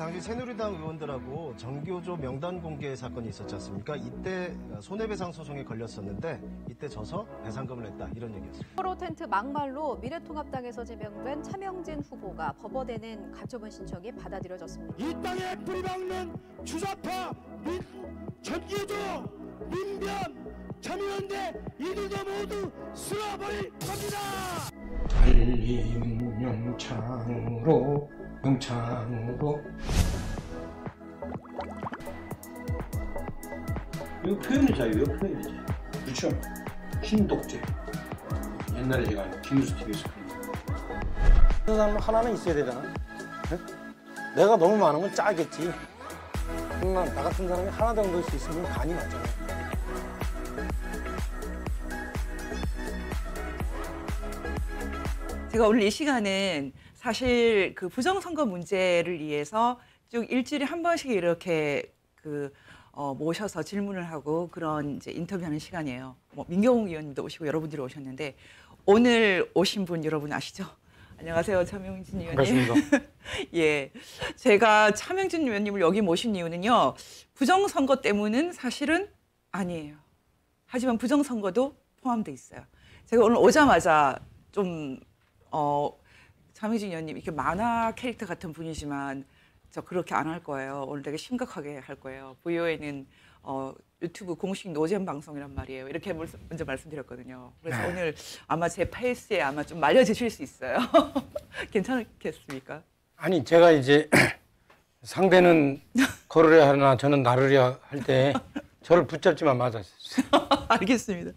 당시 새누리당 의원들하고 정교조 명단 공개 사건이 있었지 않습니까? 이때 손해배상 소송에 걸렸었는데 이때 져서 배상금을 냈다 이런 얘기였습니다. 포로 텐트 막말로 미래통합당에서 지명된 차명진 후보가 법원에는 가처분 신청이 받아들여졌습니다. 이 땅에 뿌리 박는 주사파 민, 정교조 민변 참여연대 이들도 모두 쓸어버릴 겁니다. 달리운 명창으로 영창으로 이거 표현의 자유예요 표현의 자유 그렇죠 신독재 옛날에 제가 김우수 TV에서 그 사람 하나는 있어야 되잖아 네? 내가 너무 많은 건 짜겠지 나, 나 같은 사람이 하나 정도일 수 있으면 간이 맞잖아 제가 오늘 이 시간엔 사실 그 부정선거 문제를 위해서 쭉 일주일에 한 번씩 이렇게 그 어, 모셔서 질문을 하고 그런 이제 인터뷰하는 시간이에요. 뭐 민경욱 의원님도 오시고 여러분들이 오셨는데 오늘 오신 분 여러분 아시죠? 안녕하세요. 차명진 의원님. 반갑습니다. 예. 제가 차명진 의원님을 여기 모신 이유는요. 부정선거 때문은 사실은 아니에요. 하지만 부정선거도 포함돼 있어요. 제가 오늘 오자마자 좀, 어, 삼미진 의원님 이렇게 만화 캐릭터 같은 분이지만 저 그렇게 안 할 거예요. 오늘 되게 심각하게 할 거예요. VOA는 어, 유튜브 공식 노잼 방송이란 말이에요. 이렇게 먼저 말씀드렸거든요. 그래서 네. 오늘 아마 제 페이스에 아마 좀 말려주실 수 있어요. 괜찮겠습니까? 아니 제가 이제 상대는 걸으려 하나 저는 나르려 할 때 저를 붙잡지만 맞았어요. 알겠습니다.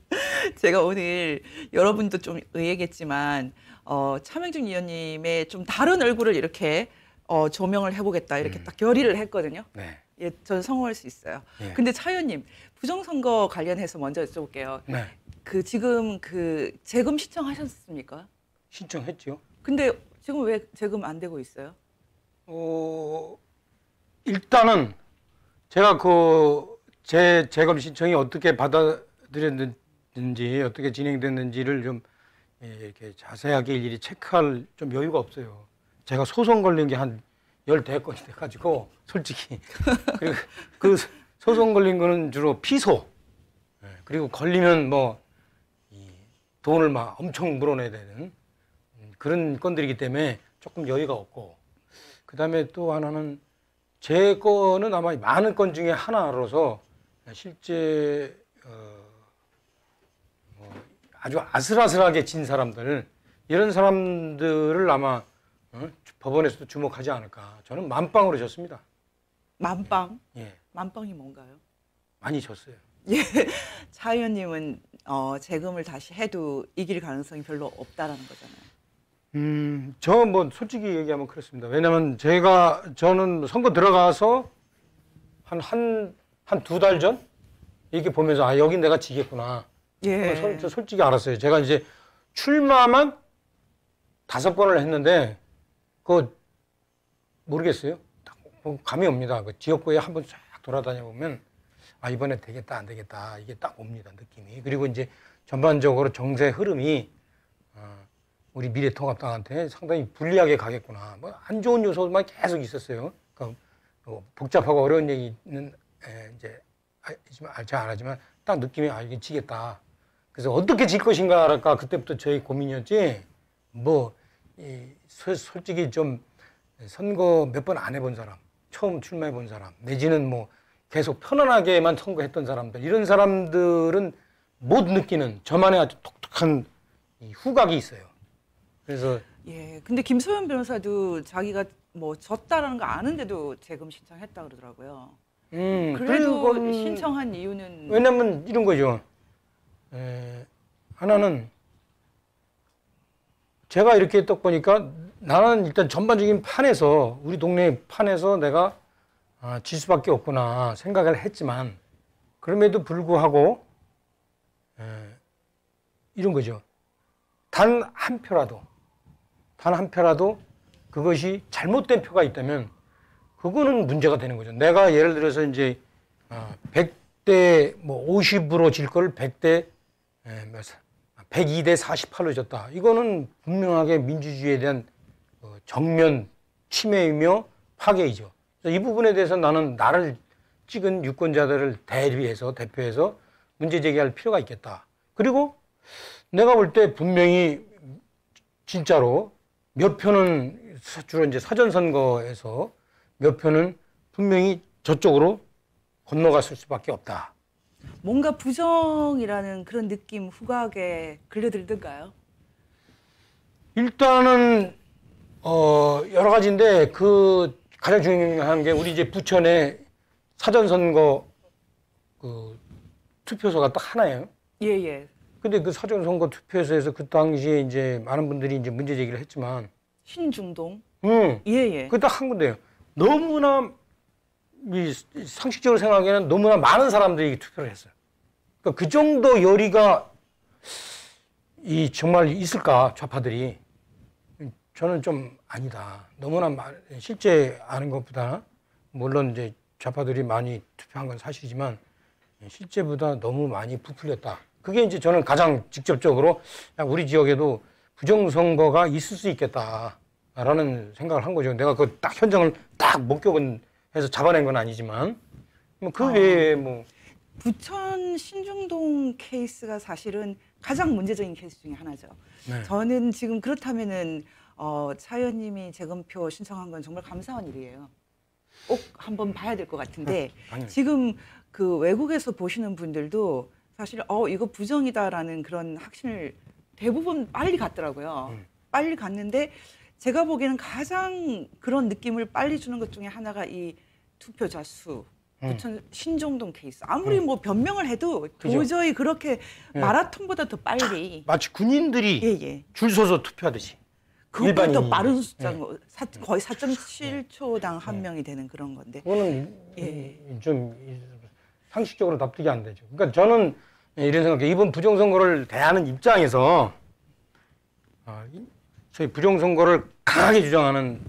제가 오늘 여러분도 좀 의외겠지만 어, 차명진 위원님의 좀 다른 얼굴을 이렇게 어, 조명을 해보겠다 이렇게 음. 딱 결의를 했거든요. 네. 예, 저는 성공할 수 있어요. 예. 근데 차 의원님 부정선거 관련해서 먼저 여쭤볼게요. 네. 그 지금 그 재금 신청하셨습니까? 신청했죠. 근데 지금 왜 재금 안 되고 있어요? 어 일단은 제가 그 제재금 신청이 어떻게 받아들였는지 어떻게 진행됐는지를 좀 예, 이렇게 자세하게 일일이 체크할 좀 여유가 없어요. 제가 소송 걸린 게 한 열대 건이 돼가지고 솔직히 그리고 그 소송 걸린 거는 주로 피소 예, 그리고 걸리면 뭐 돈을 막 엄청 물어내야 되는 음, 그런 건들이기 때문에 조금 여유가 없고 그 다음에 또 하나는 제 거는 아마 많은 건 중에 하나로서 실제 어, 아주 아슬아슬하게 진 사람들 이런 사람들을 아마 어? 법원에서도 주목하지 않을까. 저는 만빵으로 졌습니다. 만빵? 예. 만빵이 뭔가요? 많이 졌어요. 예. 차 의원님은 어, 재금을 다시 해도 이길 가능성이 별로 없다라는 거잖아요. 음, 저뭐 솔직히 얘기하면 그렇습니다. 왜냐면 제가 저는 선거 들어가서 한 한 한 두 달 전 이렇게 보면서 아 여기 내가 지겠구나. 예. 저 솔직히 알았어요. 제가 이제 출마만 다섯 번을 했는데 그 모르겠어요. 뭐 감이 옵니다. 그 지역구에 한번 쫙 돌아다녀 보면 아 이번에 되겠다 안 되겠다 이게 딱 옵니다 느낌이. 그리고 이제 전반적으로 정세 흐름이 어, 우리 미래통합당한테 상당히 불리하게 가겠구나. 뭐 안 좋은 요소만 계속 있었어요. 그러니까 뭐 복잡하고 어려운 얘기는 에, 이제 알지만 아, 아, 잘 알지만 딱 느낌이 아 이게 지겠다. 그래서 어떻게 질것인가 할까 그때부터 저희 고민이었지 뭐 이, 소, 솔직히 좀 선거 몇 번 안 해본 사람 처음 출마해 본 사람 내지는 뭐 계속 편안하게만 선거했던 사람들 이런 사람들은 못 느끼는 저만의 아주 독특한 이 후각이 있어요. 그래서 예, 근데 김소연 변호사도 자기가 뭐 졌다라는 거 아는데도 재금 신청했다 그러더라고요. 음, 그래도 신청한 이유는 왜냐면 이런 거죠. 하나는 제가 이렇게 딱 보니까 나는 일단 전반적인 판에서 우리 동네 판에서 내가 아, 질 수밖에 없구나 생각을 했지만 그럼에도 불구하고 에, 이런 거죠. 단 한 표라도 단 한 표라도 그것이 잘못된 표가 있다면 그거는 문제가 되는 거죠. 내가 예를 들어서 이제 어, 아, 100대 뭐 50으로 질 걸 100대 102대 예, 48로 졌다. 이거는 분명하게 민주주의에 대한 어, 정면 침해이며 파괴이죠. 이 부분에 대해서 나는 나를 찍은 유권자들을 대비해서 대표해서 문제 제기할 필요가 있겠다. 그리고 내가 볼 때 분명히 진짜로 몇 표는 주로 이제 사전선거에서 몇 표는 분명히 저쪽으로 건너갔을 수밖에 없다. 뭔가 부정이라는 그런 느낌 후각에 걸려들던가요? 일단은 어 여러 가지인데 그 가장 중요한 게 우리 이제 부천에 사전 선거 그 투표소가 딱 하나예요. 예예. 예. 근데 그 사전 선거 투표소에서 그 당시에 이제 많은 분들이 이제 문제 제기를 했지만 신중동. 응. 음. 예예. 그 딱 한 군데요. 너무나 상식적으로 생각하기에는 너무나 많은 사람들이 투표를 했어요. 그러니까 그 정도 열의가 이 정말 있을까 좌파들이 저는 좀 아니다. 너무나 실제 아는 것보다 물론 이제 좌파들이 많이 투표한 건 사실이지만 실제보다 너무 많이 부풀렸다. 그게 이제 저는 가장 직접적으로 우리 지역에도 부정선거가 있을 수 있겠다라는 생각을 한 거죠. 내가 그 딱 현장을 딱 목격은 해서 잡아낸 건 아니지만 뭐그 아, 외에 뭐 부천 신중동 케이스가 사실은 가장 문제적인 케이스 중에 하나죠. 네. 저는 지금 그렇다면은 어, 차연님이 재검표 신청한 건 정말 감사한 일이에요. 꼭 한번 봐야 될 것 같은데 네, 지금 그 외국에서 보시는 분들도 사실 어 이거 부정이다라는 그런 확신을 대부분 빨리 갔더라고요. 음. 빨리 갔는데 제가 보기에는 가장 그런 느낌을 빨리 주는 것 중에 하나가 이 투표자 수. 음. 부천 신종동 케이스 아무리 음. 뭐 변명을 해도 도저히 그렇게 예. 마라톤보다 더 빨리 마치 군인들이 예, 예. 줄 서서 투표하듯이 그것보다 더 빠른 숫자인 예. 거 사, 거의 4.7초당 예. 한 명이 되는 그런 건데 그거는 예. 좀 상식적으로 납득이 안 되죠 그러니까 저는 이런 생각해 이번 부정선거를 대하는 입장에서 아, 소위 부정선거를 강하게 주장하는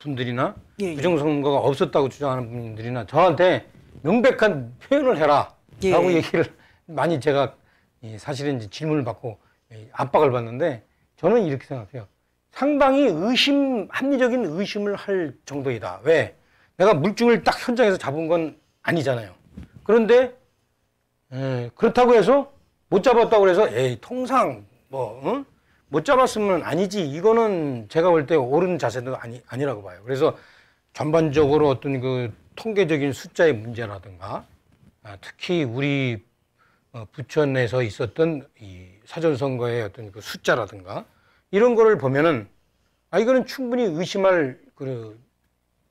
분들이나 예, 예. 부정선거가 없었다고 주장하는 분들이나 저한테 명백한 표현을 해라 예, 라고 예. 얘기를 많이 제가 사실은 질문을 받고 압박을 받는데 저는 이렇게 생각해요. 상당히 의심, 합리적인 의심을 할 정도이다. 왜? 내가 물증을 딱 현장에서 잡은 건 아니잖아요. 그런데 에, 예, 그렇다고 해서 못 잡았다고 해서 에이 통상 뭐 응? 못 잡았으면 아니지. 이거는 제가 볼 때 옳은 자세도 아니, 아니라고 봐요. 그래서 전반적으로 어떤 그 통계적인 숫자의 문제라든가 아, 특히 우리 어, 부천에서 있었던 이 사전선거의 어떤 그 숫자라든가 이런 거를 보면은 아, 이거는 충분히 의심할 그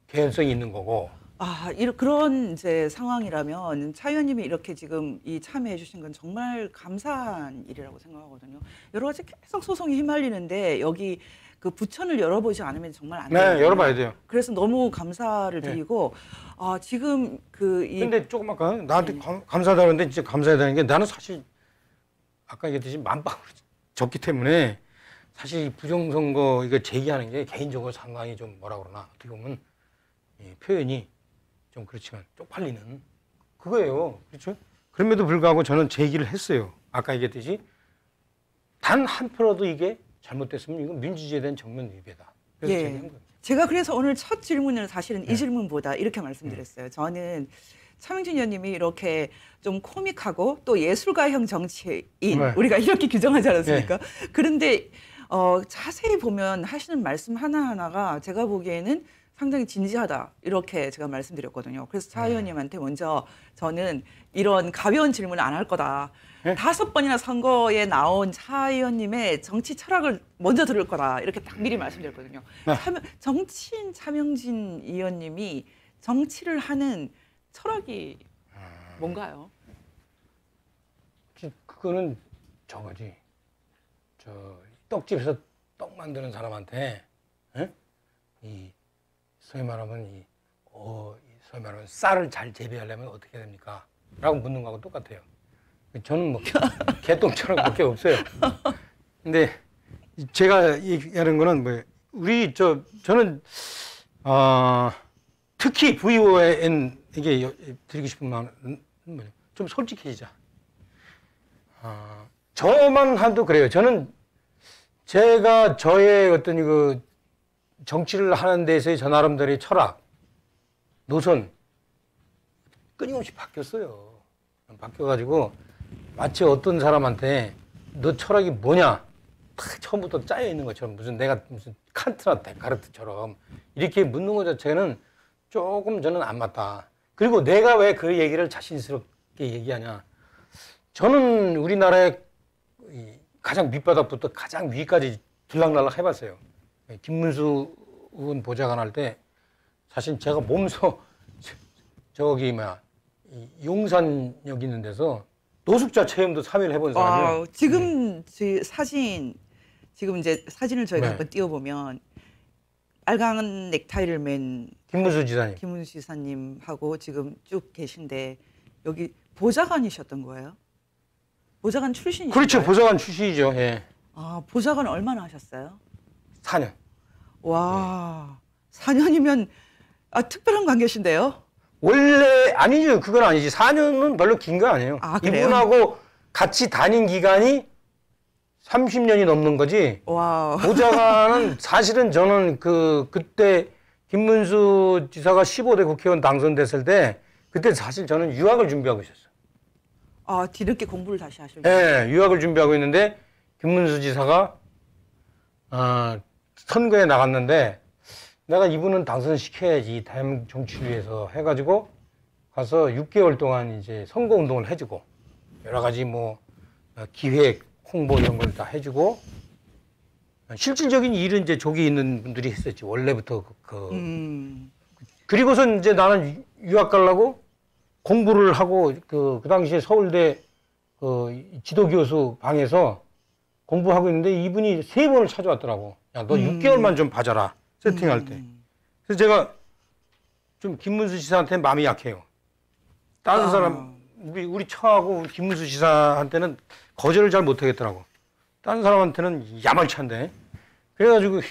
개연성이 있는 거고 아, 이런 그런 이제 상황이라면 차 의원님이 이렇게 지금 이 참여해 주신 건 정말 감사한 일이라고 생각하거든요. 여러 가지 계속 소송이 휘말리는데 여기 그 부천을 열어보지 않으면 정말 안 돼요. 네, 열어봐야 돼요. 그래서 너무 감사를 네. 드리고 네. 아, 지금 그 이... 근데 조금 아까 나한테 네. 감사하다는데 진짜 감사해야 되는 게 나는 사실 아까 얘기했듯이 만방으로 졌기 때문에 사실 부정선거 이거 제기하는 게 개인적으로 상당히 좀 뭐라 그러나 어떻게 보면 예, 표현이 좀 그렇지만 쪽팔리는 그거예요. 그렇죠? 그럼에도 불구하고 저는 제기를 했어요. 아까 얘기했듯이 단 한 표라도 이게 잘못됐으면 이건 민주주의에 대한 정면 위배다. 그래서 예. 제가 그래서 오늘 첫 질문을 사실은 네. 질문보다 이렇게 말씀드렸어요. 네. 저는 차명진 의원님이 이렇게 좀 코믹하고 또 예술가형 정치인 네. 우리가 이렇게 규정하지 않았습니까? 네. 그런데 어, 자세히 보면 하시는 말씀 하나하나가 제가 보기에는 상당히 진지하다 이렇게 제가 말씀드렸거든요. 그래서 차 네. 의원님한테 먼저 저는 이런 가벼운 질문 안할 거다. 네? 다섯 번이나 선거에 나온 차 의원님의 정치 철학을 먼저 들을 거다 이렇게 딱 미리 말씀드렸거든요. 네. 참, 정치인 차명진 의원님이 정치를 하는 철학이 아. 뭔가요? 그거는 저거지. 저 떡집에서 떡 만드는 사람한테 에? 예? 이 소위 말하면 이, 어, 소위 말하면 쌀을 잘 재배하려면 어떻게 됩니까? 라고 묻는 거하고 똑같아요. 저는 뭐 개똥처럼 그렇 없어요. 근데 제가 얘기하는 거는 뭐 우리 저 저는 어, 특히 VON에게 드리고 싶은 말은 뭐냐 좀 솔직해지자. 어, 저만 한도 그래요. 저는 제가 저의 어떤 그 정치를 하는 데서의저 나름대로의 철학, 노선 끊임없이 바뀌었어요. 바뀌어가지고 마치 어떤 사람한테 너 철학이 뭐냐 딱 처음부터 짜여 있는 것처럼 무슨 내가 무슨 칸트나 데카르트처럼 이렇게 묻는 것 자체는 조금 저는 안 맞다. 그리고 내가 왜 그 얘기를 자신스럽게 얘기하냐? 저는 우리나라의 가장 밑바닥부터 가장 위까지 들락날락 해봤어요. 예, 김문수 의원 보좌관 할 때 사실 제가 몸소 저기 뭐야 용산역 있는 데서 노숙자 체험도 사회를 해본 사람이에요. 아, 네. 지금 네. 사진 지금 이제 사진을 저희가 네. 한번 띄워보면 빨간 넥타이를 맨 김문수 지사님. 김문수 지사님하고 지금 쭉 계신데 여기 보좌관이셨던 거예요? 보좌관 출신이죠? 그렇죠. 보좌관 출신이죠. 예. 아, 보좌관 얼마나 하셨어요? 4년. 와, 네. 4년이면 아, 특별한 관계신데요? 원래 아니죠. 그건 아니지. 4년은 별로 긴 거 아니에요. 아, 이분하고 같이 다닌 기간이 30년이 넘는 거지. 와. 보좌관은 사실은 저는 그 그때 김문수 지사가 15대 국회의원 당선됐을 때 그때 사실 저는 유학을 준비하고 있었어요. 아 뒤늦게 공부를 다시 하셨죠? 네, 예, 유학을 준비하고 있는데 김문수 지사가 아 선거에 나갔는데 내가 이분은 당선시켜야지 다양 정치를 위해서 해가지고 가서 6개월 동안 이제 선거 운동을 해주고 여러 가지 뭐 기획 홍보 이런 걸 다 해주고 실질적인 일은 이제 저기 있는 분들이 했었지 원래부터 그, 그 음. 그리고선 이제 나는 유학 가려고 공부를 하고 그, 그 당시에 서울대 그 지도교수 방에서 공부하고 있는데 이분이 세 번을 찾아왔더라고. 야, 너 음. 6개월만 좀 봐줘라. 세팅할 때. 음. 그래서 제가 좀 김문수 지사한테 마음이 약해요. 다른 아. 사람, 우리, 우리 처하고 우리 김문수 지사한테는 거절을 잘 못하겠더라고. 다른 사람한테는 야말찬데. 그래가지고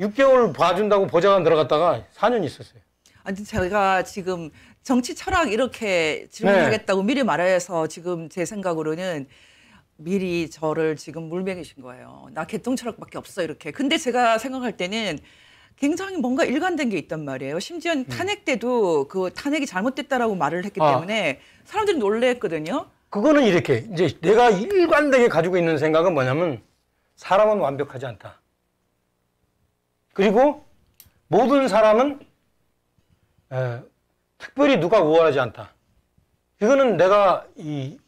6개월 봐준다고 보좌관 들어갔다가 4년 있었어요. 아니 제가 지금 정치 철학 이렇게 네. 질문하겠다고 네. 미리 말해서 지금 제 생각으로는 미리 저를 지금 물매기신 거예요. 나 개똥 철학밖에 없어 이렇게. 근데 제가 생각할 때는 굉장히 뭔가 일관된 게 있단 말이에요. 심지어 는 음. 탄핵 때도 그 탄핵이 잘못됐다라고 말을 했기 아. 때문에 사람들이 놀랬거든요. 그거는 이렇게 이제 내가 일관되게 가지고 있는 생각은 뭐냐면 사람은 완벽하지 않다. 그리고 모든 사람은 에, 특별히 누가 우월하지 않다. 이거는 내가 이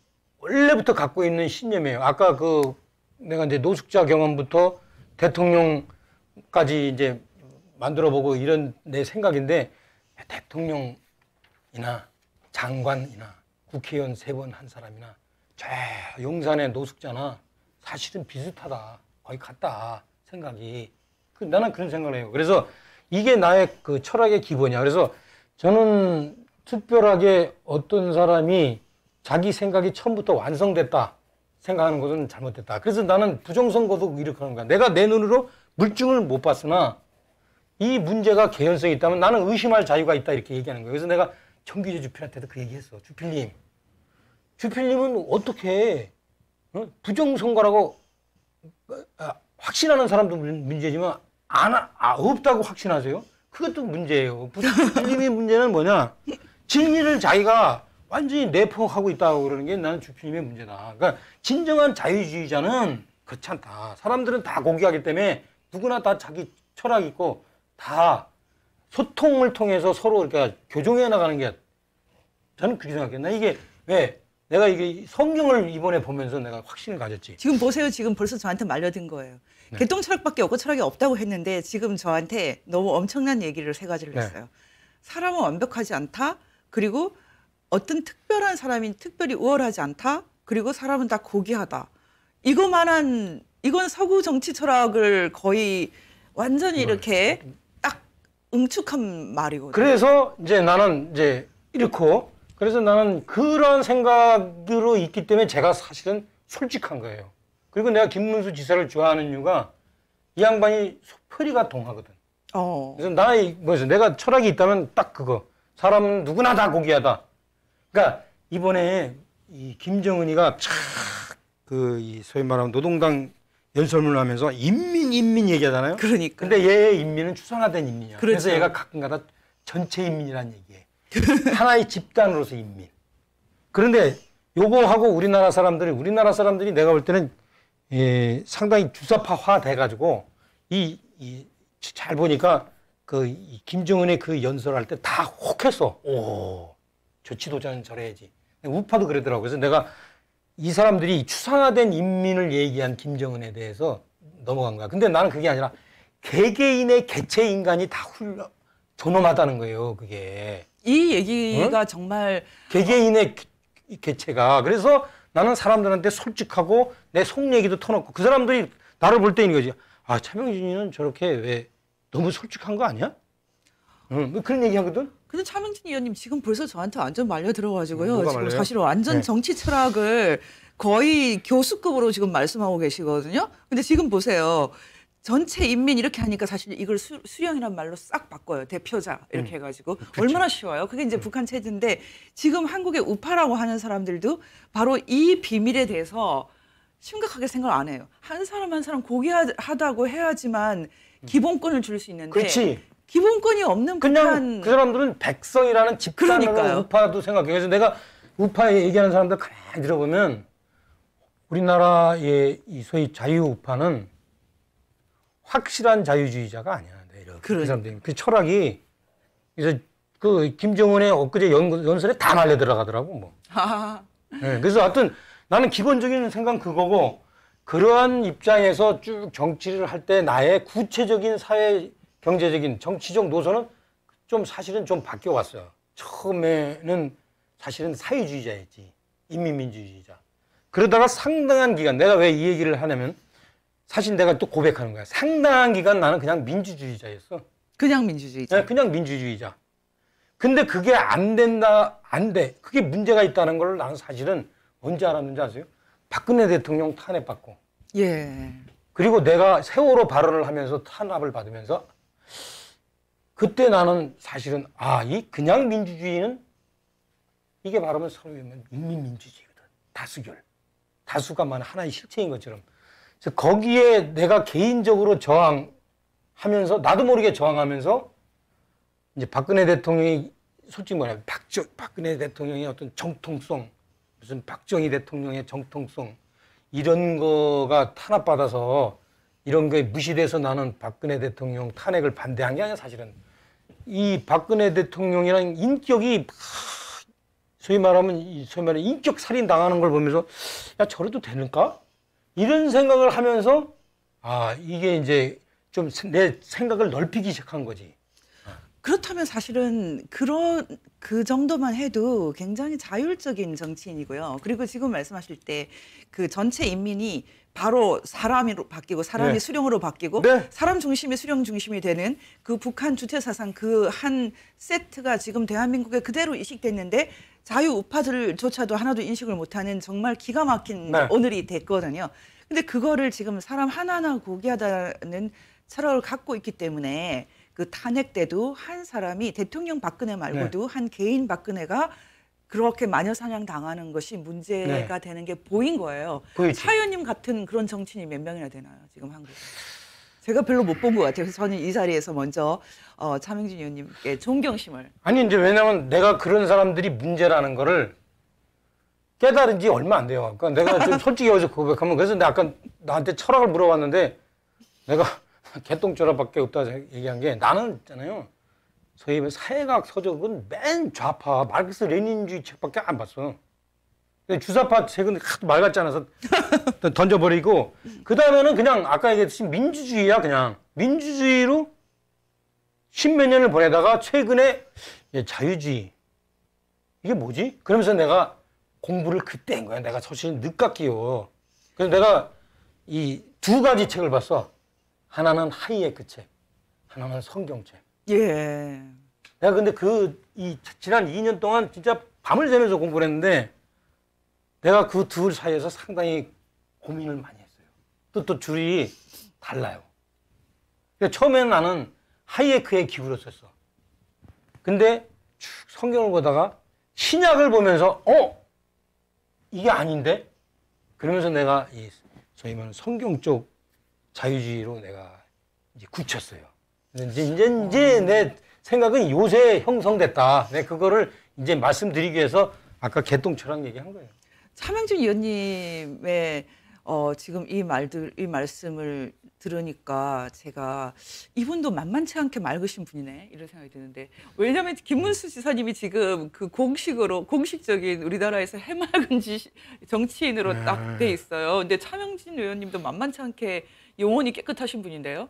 원래부터 갖고 있는 신념이에요. 아까 그 내가 이제 노숙자 경험부터 대통령까지 이제 만들어보고 이런 내 생각인데 대통령이나 장관이나 국회의원 세 번 한 사람이나 저 용산의 노숙자나 사실은 비슷하다 거의 같다 생각이 그 나는 그런 생각을 해요. 그래서 이게 나의 그 철학의 기본이야. 그래서 저는 특별하게 어떤 사람이 자기 생각이 처음부터 완성됐다 생각하는 것은 잘못됐다. 그래서 나는 부정선거도 렇으키는 거야. 내가 내 눈으로 물증을 못 봤으나 이 문제가 개연성이 있다면 나는 의심할 자유가 있다 이렇게 얘기하는 거예요. 그래서 내가 정규재 주필한테도 그 얘기했어. 주필님, 주필님은 어떻게 부정선거라고 아, 확신하는 사람도 문제지만 안 아, 없다고 확신하세요? 그것도 문제예요. 부정주필님의 문제는 뭐냐? 진리를 자기가 완전히 내포하고 있다고 그러는 게 나는 주피님의 문제다. 그러니까 진정한 자유주의자는 그렇지 않다. 사람들은 다공격하기 때문에 누구나 다 자기 철학 있고 다 소통을 통해서 서로 이렇게 그러니까 교정해 나가는 게 저는 그렇게 생각했나 이게 왜 내가 이게 성경을 이번에 보면서 내가 확신을 가졌지. 지금 보세요. 지금 벌써 저한테 말려든 거예요. 네. 개똥 철학밖에 없고 철학이 없다고 했는데 지금 저한테 너무 엄청난 얘기를 세 가지를 네. 했어요. 네. 사람은 완벽하지 않다. 그리고 어떤 특별한 사람이 특별히 우월하지 않다. 그리고 사람은 다 고귀하다. 이거만한 이건 서구 정치 철학을 거의 완전히 음, 이렇게 딱 응축한 말이거든요. 그래서 이제 나는 이제 이렇고 그래서 나는 그런 생각으로 있기 때문에 제가 사실은 솔직한 거예요. 그리고 내가 김문수 지사를 좋아하는 이유가 이 양반이 소표리가 동하거든. 어. 그래서 나의 뭐서 내가 철학이 있다면 딱 그거. 사람 누구나 다 고귀하다. 그러니까 이번에 이 김정은이가 참그 소위 말하면 노동당 연설문을 하면서 인민 인민 얘기하잖아요. 그러니까. 근데 얘의 인민은 추상화된 인민이야. 그렇죠. 그래서 얘가 가끔가다 전체 인민이라는 얘기해. 하나의 집단으로서 인민. 그런데 요거하고 우리나라 사람들이 우리나라 사람들이 내가 볼 때는 예, 상당히 주사파화 돼가지고 이, 이잘 보니까 그 김정은의 그 연설할 때 다혹해서 오. 조치도자는 저래야지. 우파도 그러더라고요. 그래서 내가 이 사람들이 추상화된 인민을 얘기한 김정은에 대해서 넘어간 거야. 근데 나는 그게 아니라 개개인의 개체 인간이 다 훌륭, 존엄하다는 거예요. 그게. 이 얘기가 응? 정말 개개인의 개체가 그래서 나는 사람들한테 솔직하고 내 속 얘기도 터놓고 그 사람들이 나를 볼때 있는 거지. 아 차명진이는 저렇게 왜 너무 솔직한 거 아니야? 응, 뭐 그런 얘기 하거든. 근데 차명진 의원님 지금 벌써 저한테 완전 말려 들어가지고요. 지금 사실 완전 네. 정치 철학을 거의 교수급으로 지금 말씀하고 계시거든요. 근데 지금 보세요. 전체 인민 이렇게 하니까 사실 이걸 수, 수령이란 말로 싹 바꿔요. 대표자 이렇게 음. 해가지고 그쵸. 얼마나 쉬워요. 그게 이제 음. 북한 체제인데 지금 한국의 우파라고 하는 사람들도 바로 이 비밀에 대해서 심각하게 생각 안 해요. 한 사람 한 사람 고귀하다고 해야지만 음. 기본권을 줄 수 있는데 그치. 기본권이 없는 그냥 북한... 그 사람들은 백성이라는 집단이라는 우파도 생각해. 그래서 내가 우파 얘기하는 사람들 가만히 들어보면 우리나라의 이 소위 자유 우파는 확실한 자유주의자가 아니야. 이렇게 그 그러그 그러니까. 사람들 그 철학이 이제 그 김정은의 엊그제 연, 연설에 다 말려 들어가더라고 뭐. 아. 네, 그래서 하여튼 나는 기본적인 생각 그거고 그러한 입장에서 쭉 정치를 할 때 나의 구체적인 사회 경제적인 정치적 노선은 좀 사실은 좀 바뀌어 왔어요. 처음에는 사실은 사회주의자였지. 인민민주주의자. 그러다가 상당한 기간 내가 왜 이 얘기를 하냐면 사실 내가 또 고백하는 거야. 상당한 기간 나는 그냥 민주주의자였어. 그냥 민주주의자. 네, 그냥 민주주의자. 근데 그게 안 된다, 안 돼. 그게 문제가 있다는 걸 나는 사실은 언제 알았는지 아세요? 박근혜 대통령 탄핵받고. 예. 그리고 내가 세월호 발언을 하면서 탄압을 받으면서 그때 나는 사실은 아, 이 그냥 민주주의는 이게 바로 서로 인민민주주의거든. 다수결. 다수가 만 하나의 실체인 것처럼. 그래서 거기에 내가 개인적으로 저항하면서 나도 모르게 저항하면서 이제 박근혜 대통령이 솔직히 말하면 박정, 박근혜 대통령의 어떤 정통성 무슨 박정희 대통령의 정통성 이런 거가 탄압받아서 이런 거에 무시돼서 나는 박근혜 대통령 탄핵을 반대한 게 아니야 사실은 이 박근혜 대통령이랑 인격이 소위 말하면 소위 말하는 인격 살인 당하는 걸 보면서 야 저래도 되는가 이런 생각을 하면서 아 이게 이제 좀 내 생각을 넓히기 시작한 거지. 그렇다면 사실은 그런 그 정도만 해도 굉장히 자율적인 정치인이고요. 그리고 지금 말씀하실 때 그 전체 인민이 바로 사람이로 바뀌고 사람이 네. 수령으로 바뀌고 네. 사람 중심이 수령 중심이 되는 그 북한 주체 사상 그 한 세트가 지금 대한민국에 그대로 이식됐는데 자유 우파들조차도 하나도 인식을 못하는 정말 기가 막힌 네. 오늘이 됐거든요. 근데 그거를 지금 사람 하나하나 고귀하다는 철학을 갖고 있기 때문에 그 탄핵 때도 한 사람이 대통령 박근혜 말고도 네. 한 개인 박근혜가 그렇게 마녀 사냥 당하는 것이 문제가 네. 되는 게 보인 거예요. 보이지. 차의님 같은 그런 정치인이 몇 명이나 되나요 지금 한국에? 제가 별로 못 본 것 같아요. 그래서 저는 이 자리에서 먼저 어, 차명진 의원님께 존경심을. 아니 이제 왜냐면 내가 그런 사람들이 문제라는 거를 깨달은 지 얼마 안 돼요. 그러니까 내가 좀 솔직히 여기서 고백하면 그래서 내가 아까 나한테 철학을 물어봤는데 내가 개똥 철학밖에 없다 얘기한 게 나는 있잖아요. 소위 사회학 서적은 맨 좌파 마르크스 레닌주의 책밖에 안 봤어. 주사파 책은 하도 맑았지 않아서 던져버리고 그 다음에는 그냥 아까 얘기했듯이 민주주의야 그냥 민주주의로 십몇 년을 보내다가 최근에 자유주의 이게 뭐지? 그러면서 내가 공부를 그때 한 거야. 내가 사실 늦깎이요. 그래서 내가 이 두 가지 책을 봤어. 하나는 하이에크 책, 하나는 성경 책. 예. 내가 근데 그 이 지난 2년 동안 진짜 밤을 새면서 공부를 했는데 내가 그 둘 사이에서 상당히 고민을 많이 했어요. 또또 줄이 달라요. 그러니까 처음에는 나는 하이에크에 기울였었어. 근데 쭉 성경을 보다가 신약을 보면서 어 이게 아닌데 그러면서 내가 이 소위 는 뭐 성경 쪽 자유주의로 내가 이제 굳혔어요. 이제 이제, 이제 내 생각은 요새 형성됐다. 내 네, 그거를 이제 말씀드리기 위해서 아까 개똥처럼 얘기한 거예요. 차명준 의원님의 어, 지금 이 말들, 이 말씀을 들으니까 제가 이분도 만만치 않게 맑으신 분이네 이런 생각이 드는데 왜냐하면 김문수 지사님이 지금 그 공식으로 공식적인 우리나라에서 해맑은 지시, 정치인으로 네. 딱돼 있어요. 근데 차명진 의원님도 만만치 않게 영혼이 깨끗하신 분인데요.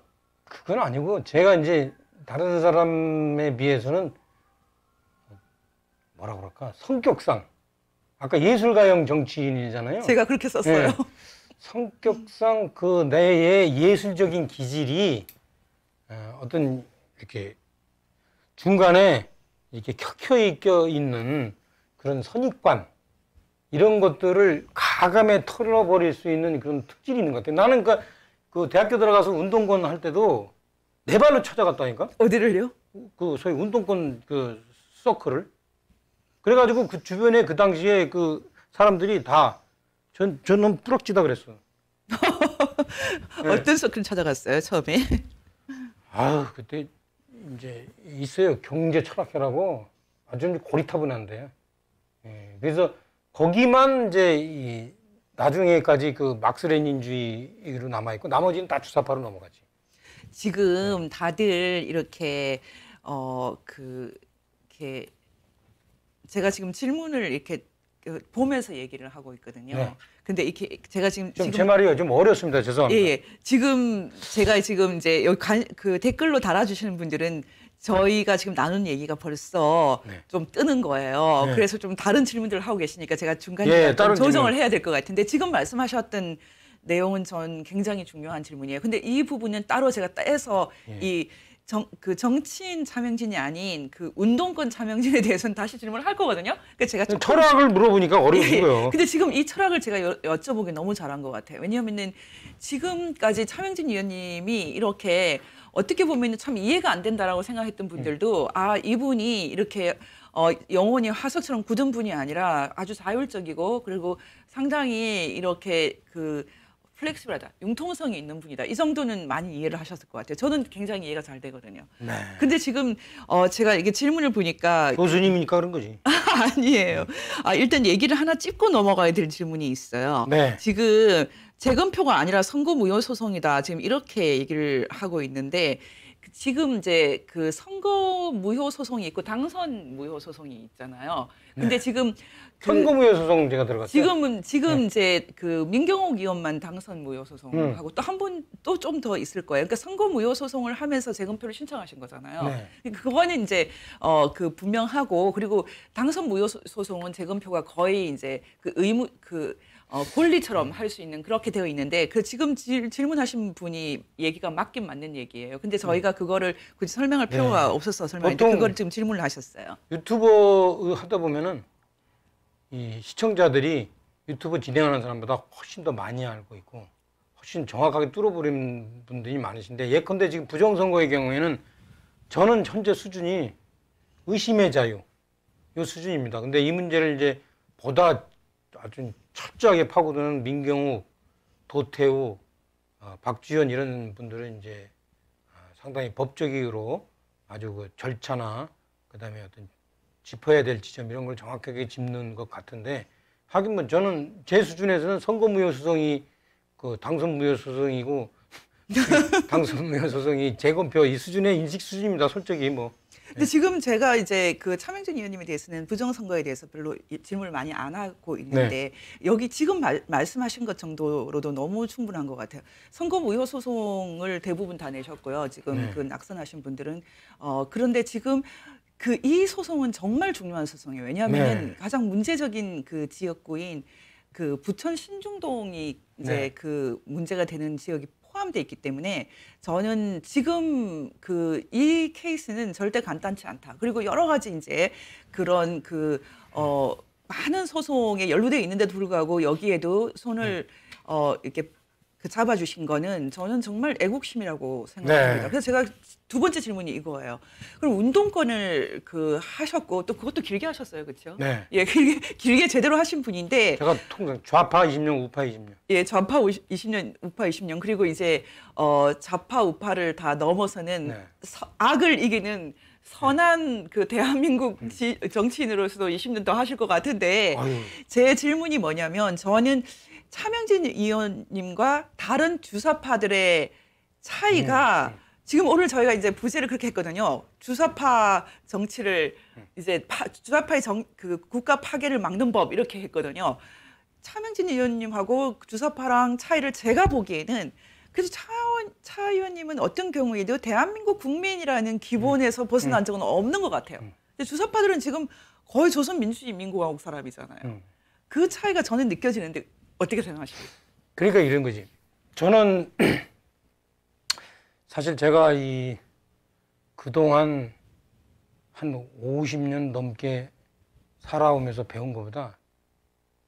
그건 아니고 제가 이제 다른 사람에 비해서는 뭐라 그럴까 성격상 아까 예술가형 정치인이잖아요. 제가 그렇게 썼어요. 네. 성격상 그 내의 예술적인 기질이 어, 어떤 이렇게 중간에 이렇게 켜켜이 껴 있는 그런 선입관 이런 것들을 가감에 털어버릴 수 있는 그런 특질이 있는 것 같아요. 나는 그러니까 그 대학교 들어가서 운동권 할 때도 네 발로 찾아갔다니까? 어디를요? 그 소위 운동권 그 서클을. 그래가지고 그 주변에 그 당시에 그 사람들이 다 전, 저는 뿌럭지다 그랬어. 어떤 서클 찾아갔어요, 처음에? 아 그때 이제 있어요. 경제 철학회라고 아주 고리타분한데. 예, 그래서 거기만 이제 이 나중에까지 그 막스 레닌주의로 남아 있고 나머지는 다 주사파로 넘어가지. 지금 다들 이렇게 어그 이렇게 제가 지금 질문을 이렇게 그 보면서 얘기를 하고 있거든요. 네. 근데 이렇게 제가 지금, 지금 제 말이요 좀 어렵습니다. 죄송합니다. 예, 예. 지금 제가 지금 이제 여기 간, 그 댓글로 달아주시는 분들은 저희가 지금 나눈 얘기가 벌써 네. 좀 뜨는 거예요. 네. 그래서 좀 다른 질문들을 하고 계시니까 제가 중간에 예, 조정을 질문. 해야 될 것 같은데 지금 말씀하셨던 내용은 전 굉장히 중요한 질문이에요. 근데 이 부분은 따로 제가 떼서 예. 이 정, 그 정치인 차명진이 아닌 그 운동권 차명진에 대해서는 다시 질문을 할 거거든요. 그러니까 제가 조금... 철학을 물어보니까 어려운거예요 예, 예. 근데 지금 이 철학을 제가 여, 여쭤보기 너무 잘한 것 같아요. 왜냐하면은 지금까지 차명진 위원님이 이렇게 어떻게 보면 참 이해가 안 된다라고 생각했던 음. 분들도 아 이분이 이렇게 어, 영혼이 화석처럼 굳은 분이 아니라 아주 자율적이고 그리고 상당히 이렇게 그 플렉시블하다 융통성이 있는 분이다. 이 정도는 많이 이해를 하셨을 것 같아요. 저는 굉장히 이해가 잘 되거든요. 네. 근데 지금 어 제가 이게 질문을 보니까 교수님이니까 그런 거지. 아니에요. 아 일단 얘기를 하나 찝고 넘어가야 될 질문이 있어요. 네. 지금 재검표가 아니라 선거 무효 소송이다. 지금 이렇게 얘기를 하고 있는데 지금 이제 그 선거 무효 소송이 있고 당선 무효 소송이 있잖아요. 근데 네. 지금 그 선거 무효 소송 제가 들어갔어요. 지금은 지금 네. 이제 그 민경욱 의원만 당선 무효 소송하고 음. 또한 분 또 좀 더 있을 거예요. 그러니까 선거 무효 소송을 하면서 재검표를 신청하신 거잖아요. 네. 그러니까 그거는 이제 어 그 분명하고 그리고 당선 무효 소송은 재검표가 거의 이제 그 의무 그 어, 권리처럼 할 수 있는 그렇게 되어 있는데 그 지금 질, 질문하신 분이 얘기가 맞긴 맞는 얘기예요. 근데 저희가 네. 그거를 굳이 설명할 네. 필요가 네. 없어서 설명했는데 그걸 지금 질문을 하셨어요. 유튜버 하다 보면은 이 시청자들이 유튜브 진행하는 사람보다 훨씬 더 많이 알고 있고 훨씬 정확하게 뚫어버린 분들이 많으신데 예컨대 지금 부정선거의 경우에는 저는 현재 수준이 의심의 자유 요 수준입니다. 근데 이 문제를 이제 보다 아주 철저하게 파고드는 민경욱, 도태우, 아, 박주현 이런 분들은 이제 아, 상당히 법적 이유로 아주 그 절차나 그다음에 어떤 짚어야 될 지점 이런 걸 정확하게 짚는 것 같은데 하긴 뭐 저는 제 수준에서는 선거무효 소송이 그 당선무효 소송이고 당선무효 소송이 재검표 이 수준의 인식 수준입니다. 솔직히 뭐 근데 지금 제가 이제 그 차명진 의원님에 대해서는 부정선거에 대해서 별로 질문을 많이 안 하고 있는데 네. 여기 지금 말, 말씀하신 것 정도로도 너무 충분한 것 같아요. 선거무효 소송을 대부분 다 내셨고요. 지금 네. 그 낙선하신 분들은 어 그런데 지금 그 이 소송은 정말 중요한 소송이에요. 왜냐하면 네. 가장 문제적인 그 지역구인 그 부천 신중동이 이제 네. 그 문제가 되는 지역이 포함돼 있기 때문에 저는 지금 그 이 케이스는 절대 간단치 않다. 그리고 여러 가지 이제 그런 그어 많은 소송에 연루돼 있는데도 불구하고 여기에도 손을 네. 어 이렇게 그 잡아주신 거는 저는 정말 애국심이라고 생각합니다. 네. 그래서 제가 두 번째 질문이 이거예요. 그럼 운동권을 그 하셨고 또 그것도 길게 하셨어요, 그렇죠? 네. 예, 길게, 길게 제대로 하신 분인데 제가 통상 좌파 20년, 우파 20년. 예, 좌파 20년, 우파 20년 그리고 이제 어 좌파 우파를 다 넘어서는 네. 서, 악을 이기는 선한 네. 그 대한민국 지, 정치인으로서도 20년 더 하실 것 같은데 아유. 제 질문이 뭐냐면 저는 차명진 의원님과 다른 주사파들의 차이가 네. 네. 지금 오늘 저희가 이제 부제를 그렇게 했거든요. 주사파 정치를 이제 파, 주사파의 정, 그 국가 파괴를 막는 법 이렇게 했거든요. 차명진 의원님하고 주사파랑 차이를 제가 보기에는 그래서 차, 차 의원님은 어떤 경우에도 대한민국 국민이라는 기본에서 음. 벗어난 음. 적은 없는 것 같아요. 음. 근데 주사파들은 지금 거의 조선민주주의민국화국 사람이잖아요. 그 차이가 저는 느껴지는데 어떻게 생각하십니까? 그러니까 이런 거지. 저는 사실 제가 이 그동안 한 50년 넘게 살아오면서 배운 것보다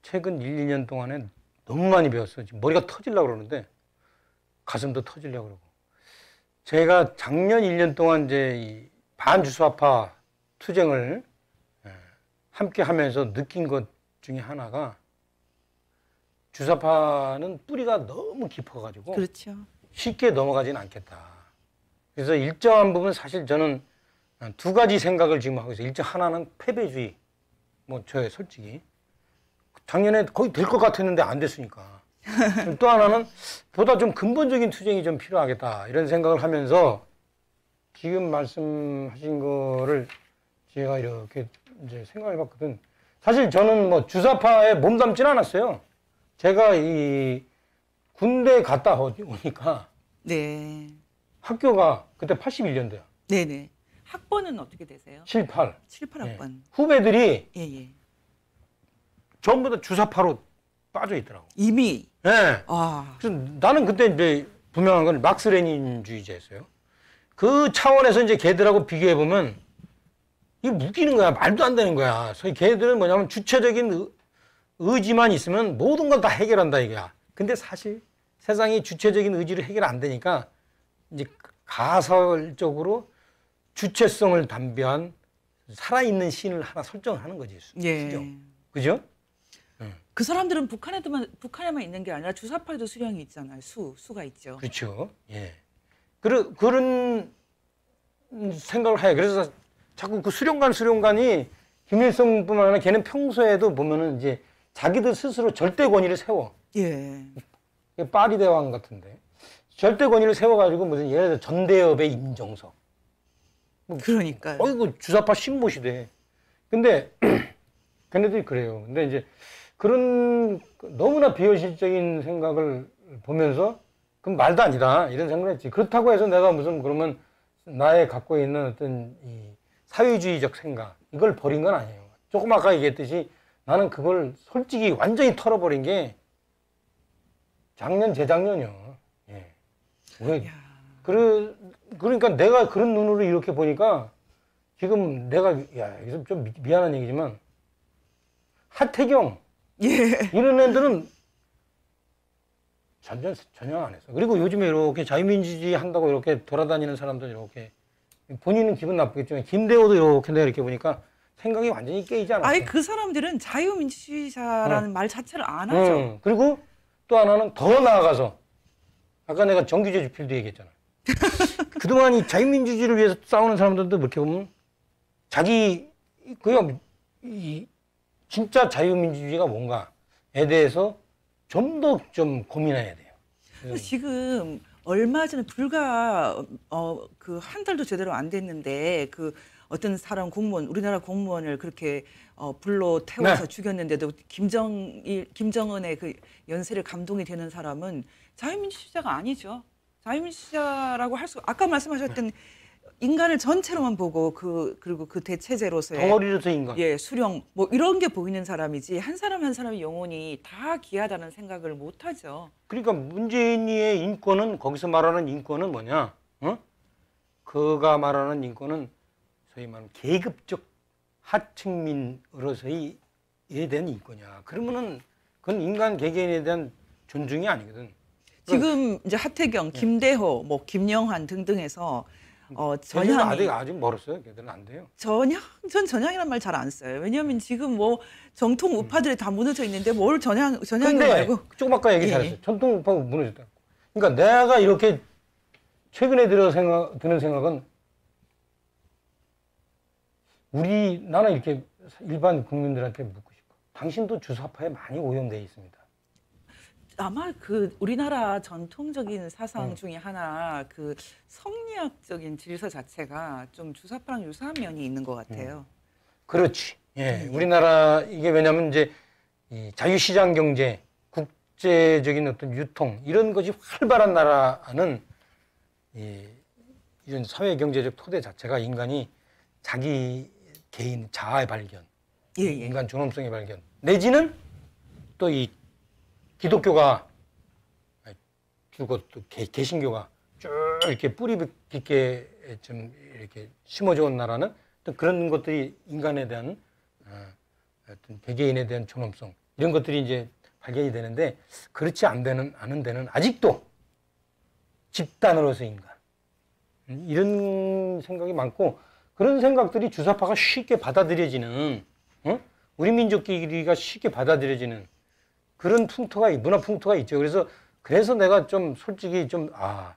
최근 1, 2년 동안에 너무 많이 배웠어요. 지금 머리가 터질라 그러는데 가슴도 터질라 그러고. 제가 작년 1년 동안 이제 반주수아파 투쟁을 예, 함께 하면서 느낀 것 중에 하나가 주사파는 뿌리가 너무 깊어가지고 그렇죠. 쉽게 넘어가진 않겠다. 그래서 일정한 부분 사실 저는 두 가지 생각을 지금 하고 있어요. 일정 하나는 패배주의. 뭐 저의 솔직히 작년에 거의 될 것 같았는데 안 됐으니까. 또 하나는 보다 좀 근본적인 투쟁이 좀 필요하겠다 이런 생각을 하면서 지금 말씀하신 거를 제가 이렇게 이제 생각해 봤거든. 사실 저는 뭐 주사파에 몸담진 않았어요. 제가 이 군대 갔다 오니까 네. 학교가 그때 81년대야. 네네. 학번은 어떻게 되세요? 78. 78학번. 예. 후배들이 예예. 예. 전부 다 주사파로 빠져 있더라고. 이미. 예. 아. 그래서 나는 그때 이제 분명한 건 막스 레닌주의자였어요. 그 차원에서 이제 걔들하고 비교해 보면 이게 묶이는 거야. 말도 안 되는 거야. 소위 걔들은 뭐냐면 주체적인 의지만 있으면 모든 걸 다 해결한다 이거야. 근데 사실 세상이 주체적인 의지를 해결 안 되니까 이제 가설적으로 주체성을 담배한 살아있는 신을 하나 설정하는 거지. 예. 수 그죠? 예. 그 사람들은 북한에도만 북한에만 있는 게 아니라 주사파에도 수령이 있잖아요. 수 수가 있죠. 그렇죠. 예. 그런 그런 생각을 해요. 그래서 자꾸 그 수령관 수령관이 김일성뿐만 아니라 걔는 평소에도 보면은 이제 자기들 스스로 절대 권위를 세워. 예. 파리 대왕 같은데. 절대 권위를 세워가지고 무슨 예를 들어 전대협의 임종석뭐 그러니까요. 어이구 그 주사파 신모시대. 근데 걔네들이 그래요. 근데 이제 그런 너무나 비현실적인 생각을 보면서 그건 말도 아니다 이런 생각을 했지. 그렇다고 해서 내가 무슨 그러면 나의 갖고 있는 어떤 이 사회주의적 생각 이걸 버린 건 아니에요. 조금 아까 얘기했듯이 나는 그걸 솔직히 완전히 털어버린 게 작년 재작년이요. 그래, 그러니까 내가 그런 눈으로 이렇게 보니까 지금 내가 야 이거 좀 미, 미안한 얘기지만 하태경 예. 이런 애들은 전혀 전혀 안 했어. 그리고 요즘에 이렇게 자유민주주의 한다고 이렇게 돌아다니는 사람도 이렇게 본인은 기분 나쁘겠지만 김대호도 이렇게 내가 이렇게 보니까 생각이 완전히 깨이지 않았어. 아니 그 사람들은 자유민주주의자라는 어. 말 자체를 안 하죠. 응. 그리고 또 하나는 더 나아가서 아까 내가 정규제 집필도 얘기했잖아. 그동안 이 자유민주주의를 위해서 싸우는 사람들도 그렇게 보면 자기 그냥 이 진짜 자유민주주의가 뭔가에 대해서 좀 더좀 좀 고민해야 돼요. 지금 얼마 전에 불과 어그 한 달도 제대로 안 됐는데 그 어떤 사람 공무원 우리나라 공무원을 그렇게 어 불로 태워서 네. 죽였는데도 김정일 김정은의 그 연세를 감동이 되는 사람은 자유민주주의자가 아니죠. 자유민주주의자라고 할 수 아까 말씀하셨던 네. 인간을 전체로만 보고 그 그리고 그 대체제로서의 덩어리로서 인간 예 수령 뭐 이런 게 보이는 사람이지 한 사람 한 사람의 영혼이 다 귀하다는 생각을 못 하죠. 그러니까 문재인의 인권은 거기서 말하는 인권은 뭐냐? 어? 그가 말하는 인권은 소위 말하는 계급적 하층민으로서의 예된 인권이야. 그러면은 그건 인간 개개인에 대한 존중이 아니거든. 지금 이제 하태경, 네. 김대호, 뭐 김영환 등등에서 음. 어, 전향 아직 아직 멀었어요. 걔들은 안 돼요. 전향 전 전향이란 말 잘 안 써요. 왜냐하면 음. 지금 뭐 정통 음. 우파들이 다 무너져 있는데 뭘 전향 전향이 말고 조금 아까 얘기 예. 잘했어요. 예. 정통 우파 무너졌다. 그러니까 내가 이렇게 최근에 들어 생각 드는 생각은 우리 나는 이렇게 일반 국민들한테 묻고 싶어. 당신도 주사파에 많이 오염돼 있습니다. 아마 그 우리나라 전통적인 사상 네. 중에 하나 그 성리학적인 질서 자체가 좀 주사파랑 유사한 면이 있는 것 같아요. 네. 그렇지. 예, 네. 우리나라 이게 왜냐하면 이제 자유시장 경제, 국제적인 어떤 유통 이런 것이 활발한 나라는 이, 이런 사회 경제적 토대 자체가 인간이 자기 개인 자아의 발견, 예, 예. 인간 존엄성의 발견 내지는 또이 기독교가 죽어도 개신교가 쭉 이렇게 뿌리 깊게 좀 이렇게 심어져 온 나라는 또 그런 것들이 인간에 대한 어, 어떤 개개인에 대한 존엄성 이런 것들이 이제 발견이 되는데 그렇지 안 되는 않은 데는 아직도 집단으로서 인간 음, 이런 생각이 많고 그런 생각들이 주사파가 쉽게 받아들여지는 어? 우리 민족끼리가 쉽게 받아들여지는 그런 풍토가 문화 풍토가 있죠. 그래서 그래서 내가 좀 솔직히 좀 아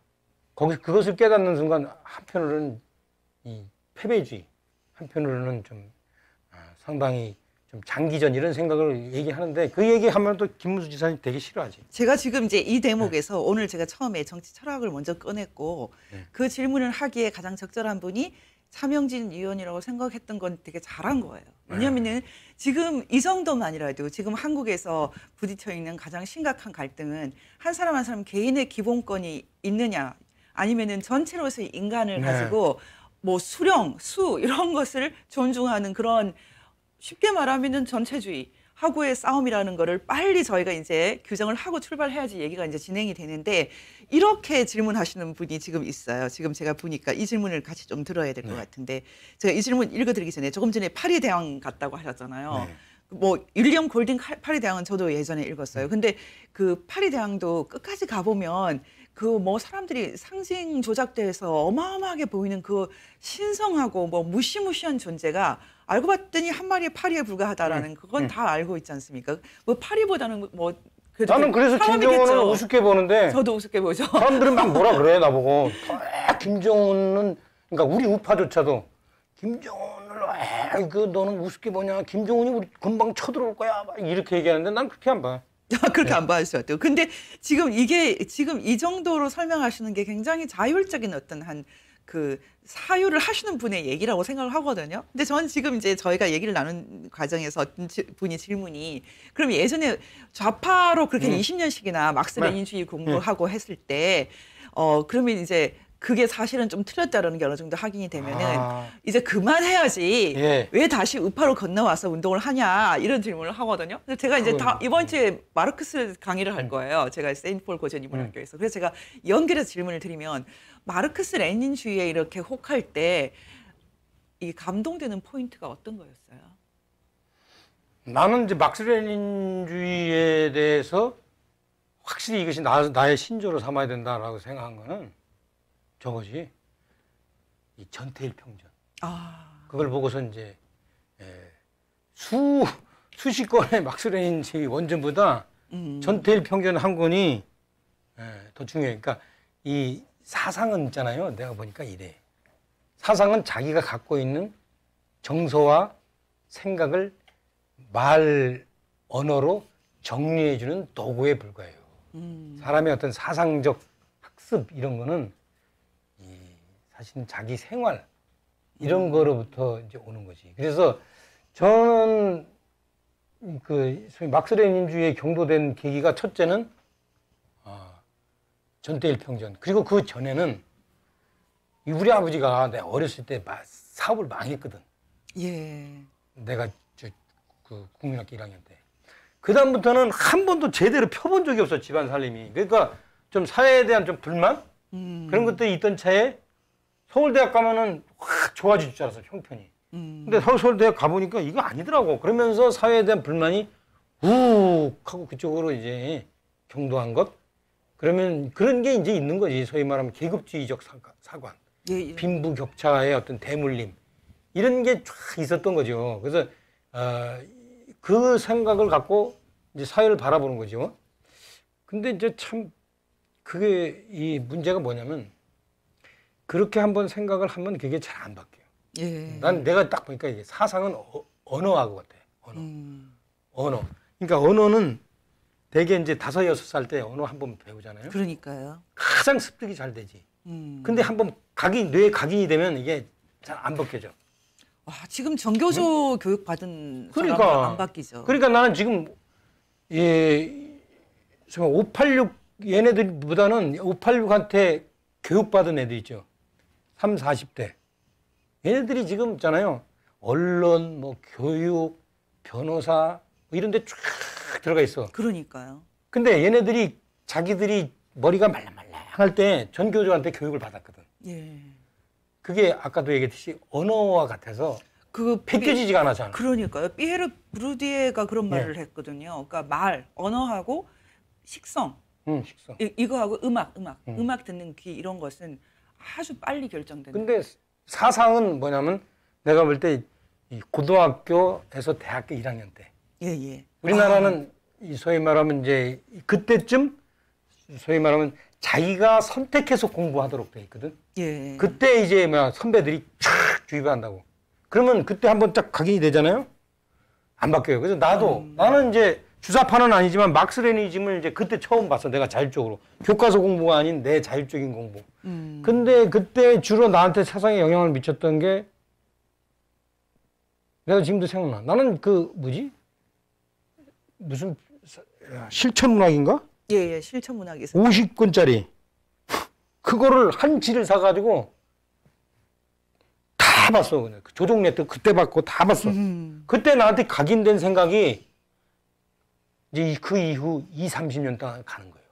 거기 그것을 깨닫는 순간 한편으로는 이 패배주의 한편으로는 좀 아, 상당히 좀 장기전 이런 생각을 얘기하는데 그 얘기하면 또 김문수 지사님 되게 싫어하지. 제가 지금 이제 이 대목에서 네. 오늘 제가 처음에 정치 철학을 먼저 꺼냈고 네. 그 질문을 하기에 가장 적절한 분이 차명진 의원이라고 생각했던 건 되게 잘한 거예요. 네. 왜냐면은 지금 이 정도만이라도 지금 한국에서 부딪혀 있는 가장 심각한 갈등은 한 사람 한 사람 개인의 기본권이 있느냐 아니면은 전체로서의 인간을 네. 가지고 뭐 수령, 수 이런 것을 존중하는 그런 쉽게 말하면은 전체주의 하고의 싸움이라는 거를 빨리 저희가 이제 규정을 하고 출발해야지 얘기가 이제 진행이 되는데 이렇게 질문하시는 분이 지금 있어요. 지금 제가 보니까 이 질문을 같이 좀 들어야 될것 네. 같은데 제가 이 질문 읽어드리기 전에 조금 전에 파리 대왕같다고 하셨잖아요. 네. 뭐 윌리엄 골딩 파리 대왕은 저도 예전에 읽었어요. 음. 근데 그 파리 대왕도 끝까지 가보면 그 뭐 사람들이 상징 조작돼서 어마어마하게 보이는 그 신성하고 뭐 무시무시한 존재가 알고 봤더니 한 마리의 파리에 불과하다라는 음. 그건 음. 다 알고 있지 않습니까? 뭐 파리보다는 뭐 나는 그 그래서 김정은은 우습게 보는데 저도 우습게 보죠. 사람들은 막 뭐라 그래 나보고 김정은은 그러니까 우리 우파조차도 김정은을 에그 너는 우습게 보냐 김정은이 우리 금방 쳐들어올 거야 이렇게 얘기하는데 난 그렇게 안 봐. 아, 그렇게 네. 안 봐주셔도 돼요. 근데 지금 이게 지금 이 정도로 설명하시는 게 굉장히 자율적인 어떤 한그 사유를 하시는 분의 얘기라고 생각을 하거든요. 근데 저는 지금 이제 저희가 얘기를 나눈 과정에서 어떤 분이 질문이 그럼 예전에 좌파로 그렇게 음. 20년씩이나 막스 레닌주의 공부하고 음. 했을 때 어, 그러면 이제 그게 사실은 좀 틀렸다라는 게 어느 정도 확인이 되면은 아. 이제 그만해야지 예. 왜 다시 우파로 건너와서 운동을 하냐 이런 질문을 하거든요. 그래서 제가 이제 다 이번 주에 마르크스 강의를 할 거예요. 제가 세인트폴 고전 인문학교에서 네. 그래서 제가 연결해서 질문을 드리면 마르크스 레닌주의에 이렇게 혹할 때 이 감동되는 포인트가 어떤 거였어요? 나는 이제 막스레닌주의에 대해서 확실히 이것이 나, 나의 신조로 삼아야 된다라고 생각한 거는 저것이 이 전태일 평전. 아. 그걸 보고서 이제 예, 수 수십 권의 막스 레인지 원전보다 음. 전태일 평전 한 권이 예, 더 중요해. 그러니까 이 사상은 있잖아요. 내가 보니까 이래. 사상은 자기가 갖고 있는 정서와 생각을 말 언어로 정리해주는 도구에 불과해요. 음. 사람의 어떤 사상적 학습 이런 거는 사실은 자기 생활 이런 음. 거로부터 이제 오는 거지. 그래서 저는 그 소위 막스 레닌주의에 경도된 계기가 첫째는 어, 아, 전대일평전 그리고 그 전에는 우리 아버지가 내가 어렸을 때 사업을 망했거든. 예. 내가 저, 그 국민학교 1학년 때. 그 다음부터는 한 번도 제대로 펴본 적이 없어 집안 살림이. 그러니까 좀 사회에 대한 좀 불만 음. 그런 것들이 있던 차에 서울대학 가면은 확 좋아질 줄 알았어 형편이. 음. 근데 서울대학 서울 가보니까 이거 아니더라고. 그러면서 사회에 대한 불만이 우욱 하고 그쪽으로 이제 경도한 것. 그러면 그런 게 이제 있는 거지. 소위 말하면 계급주의적 사관. 예, 예. 빈부격차의 어떤 대물림. 이런 게 쫙 있었던 거죠. 그래서 어, 그 생각을 갖고 이제 사회를 바라보는 거죠. 근데 이제 참 그게 이 문제가 뭐냐면 그렇게 한번 생각을 하면 그게 잘 안 바뀌어요. 예. 난 내가 딱 보니까 이게 사상은 어, 언어하고 같아 언어. 음. 언어. 그러니까 언어는 대개 이제 다섯 여섯 살 때 언어 한 번 배우잖아요. 그러니까요. 가장 습득이 잘 되지. 음. 근데 한번 각인 뇌 각인이 되면 이게 잘 안 바뀌죠. 와, 지금 전교조 음? 교육 받은 그러니까 안 바뀌죠. 그러니까 나는 지금 예, 586 얘네들보다는 586한테 교육받은 애들 있죠. 3, 0 40대. 얘네들이 지금 있잖아요. 언론, 뭐 교육, 변호사 뭐 이런 데 쫙 들어가 있어. 그러니까요. 근데 얘네들이 자기들이 머리가 말랑말랑할 때 전교조한테 교육을 받았거든. 예. 그게 아까도 얘기했듯이 언어와 같아서 그 벗겨지지가 않아잖아. 그러니까요. 피에르 브루디에가 그런 예. 말을 예. 했거든요. 그러니까 말, 언어하고 식성. 음, 식성. 이, 거하고 음악, 음악, 음. 악 듣는 귀 이런 것은 아주 빨리 결정된다. 근데 사상은 뭐냐면 내가 볼 때 고등학교에서 대학교 1학년 때. 예, 예. 우리나라는 아. 소위 말하면 이제 그때쯤 소위 말하면 자기가 선택해서 공부하도록 돼 있거든. 예. 그때 이제 뭐 선배들이 촥 주입한다고. 그러면 그때 한번 딱 각인이 되잖아요. 안 바뀌어요. 그래서 나도 음. 나는 이제 주사파는 아니지만 막스레니즘을 이제 그때 처음 봤어. 내가 자율적으로. 교과서 공부가 아닌 내 자율적인 공부. 음. 근데 그때 주로 나한테 사상에 영향을 미쳤던 게 내가 지금도 생각나. 나는 그 뭐지? 무슨 실천 문학인가? 예, 예. 실천 문학이 있어요. 50권짜리. 그거를 한 지를 사 가지고 다 봤어. 그냥. 그 조종래 때 그때 봤고 다 봤어. 음. 그때 나한테 각인된 생각이 이제 그 이후 2, 30년 동안 가는 거예요.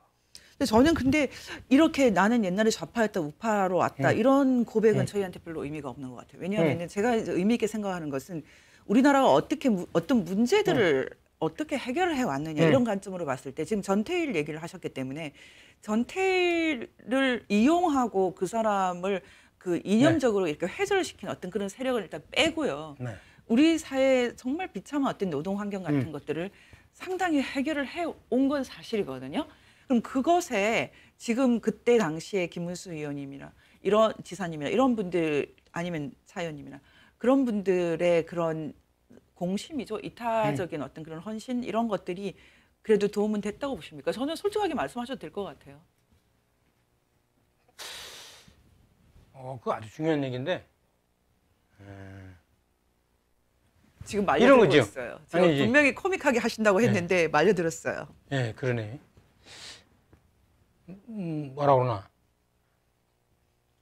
근데 저는 근데 이렇게 나는 옛날에 좌파였다 우파로 왔다 음. 이런 고백은 음. 저희한테 별로 의미가 없는 것 같아요. 왜냐하면 음. 제가 의미 있게 생각하는 것은 우리나라가 어떻게 어떤 문제들을 어떻게 해결을 해 왔느냐 이런 관점으로 봤을 때 지금 전태일 얘기를 하셨기 때문에 전태일을 이용하고 그 사람을 그 이념적으로 네. 이렇게 회절을 시킨 어떤 그런 세력을 일단 빼고요. 네. 우리 사회 정말 비참한 어떤 노동 환경 같은 음. 것들을 상당히 해결을 해 온 건 사실이거든요. 그럼 그것에 지금 그때 당시에 김문수 의원님이나 이런 지사님이나 이런 분들 아니면 사연님이나 그런 분들의 그런 공심이죠. 이타적인 네. 어떤 그런 헌신 이런 것들이 그래도 도움은 됐다고 보십니까? 저는 솔직하게 말씀하셔도 될 것 같아요. 어, 그 아주 중요한 얘기인데. 음... 지금 말려들고 이런 있어요. 아니, 분명히 코믹하게 하신다고 네. 했는데 예. 말려들었어요. 예, 그러네. 음, 뭐라 그러나.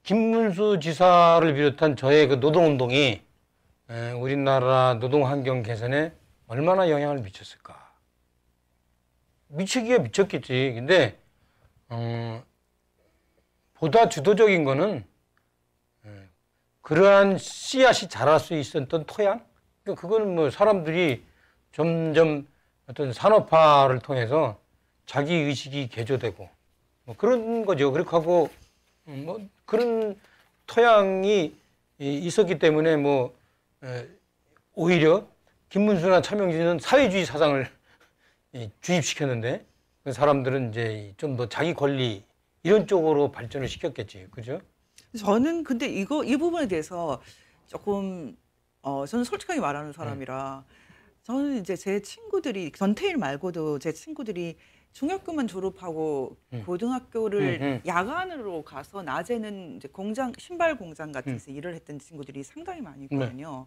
김문수 지사를 비롯한 저의 그 노동운동이 우리나라 노동환경 개선에 얼마나 영향을 미쳤을까. 미치기야 미쳤겠지. 근데 어, 보다 주도적인 거는 그러한 씨앗이 자랄 수 있었던 토양 그러니까 그건 뭐 사람들이 점점 어떤 산업화를 통해서 자기 의식이 개조되고 뭐 그런 거죠. 그렇게 하고 음, 뭐 그런 토양이 있었기 때문에 뭐 오히려 김문수나 차명진은 사회주의 사상을 주입시켰는데 그 사람들은 이제 좀 더 자기 권리 이런 쪽으로 발전을 시켰겠지, 그죠? 저는 근데 이거 이 부분에 대해서 조금 어, 저는 솔직하게 말하는 네. 사람이라 저는 이제 제 친구들이 전태일 말고도 제 친구들이 중학교만 졸업하고 음. 고등학교를 음, 음. 야간으로 가서 낮에는 이제 공장 신발 공장 같은 음. 데서 일을 했던 친구들이 상당히 많이 네. 있거든요.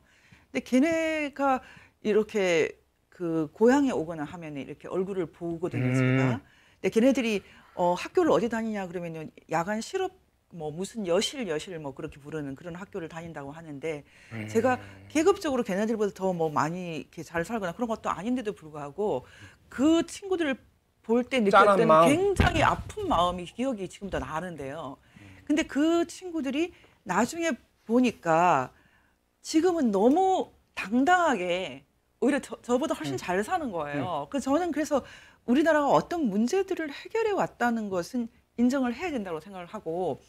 네. 근데 걔네가 이렇게 그 고향에 오거나 하면 이렇게 얼굴을 보거든요, 제가. 음. 근데 걔네들이 어, 학교를 어디 다니냐 그러면은 야간 실업 뭐 무슨 여실 여실 뭐 그렇게 부르는 그런 학교를 다닌다고 하는데 음. 제가 계급적으로 걔네들보다 더 뭐 많이 이렇게 잘 살거나 그런 것도 아닌데도 불구하고 그 친구들을 볼 때 느꼈던 굉장히 아픈 마음이 기억이 지금도 나는데요. 근데 그 친구들이 나중에 보니까 지금은 너무 당당하게 오히려 저, 보다 훨씬 음. 잘 사는 거예요. 음. 그 저는 그래서 우리나라가 어떤 문제들을 해결해 왔다는 것은 인정을 해야 된다고 생각을 하고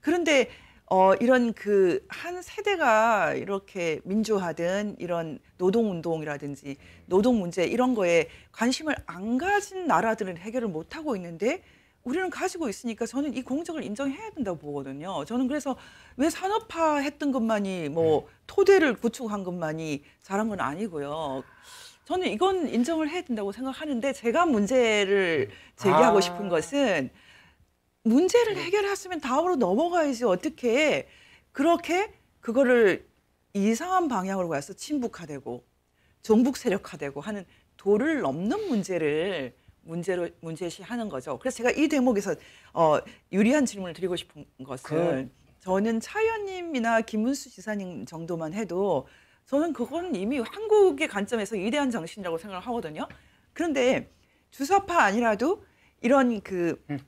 그런데 어, 이런 그 한 세대가 이렇게 민주화든 이런 노동운동이라든지 노동 문제 이런 거에 관심을 안 가진 나라들은 해결을 못하고 있는데 우리는 가지고 있으니까 저는 이 공적을 인정해야 된다고 보거든요. 저는 그래서 왜 산업화 했던 것만이 뭐 네. 토대를 구축한 것만이 잘한 건 아니고요. 저는 이건 인정을 해야 된다고 생각하는데 제가 문제를 제기하고 아. 싶은 것은 문제를 네. 해결했으면 다음으로 넘어가야지 어떻게 그렇게 그거를 이상한 방향으로 가서 친북화되고 종북 세력화되고 하는 도를 넘는 문제를 문제로 문제시하는 거죠. 그래서 제가 이 대목에서 어, 유리한 질문을 드리고 싶은 것은 그... 저는 차 의원님이나 김문수 지사님 정도만 해도 저는 그건 이미 한국의 관점에서 위대한 정신이라고 생각을 하거든요. 그런데 주사파 아니라도 이런 그 음.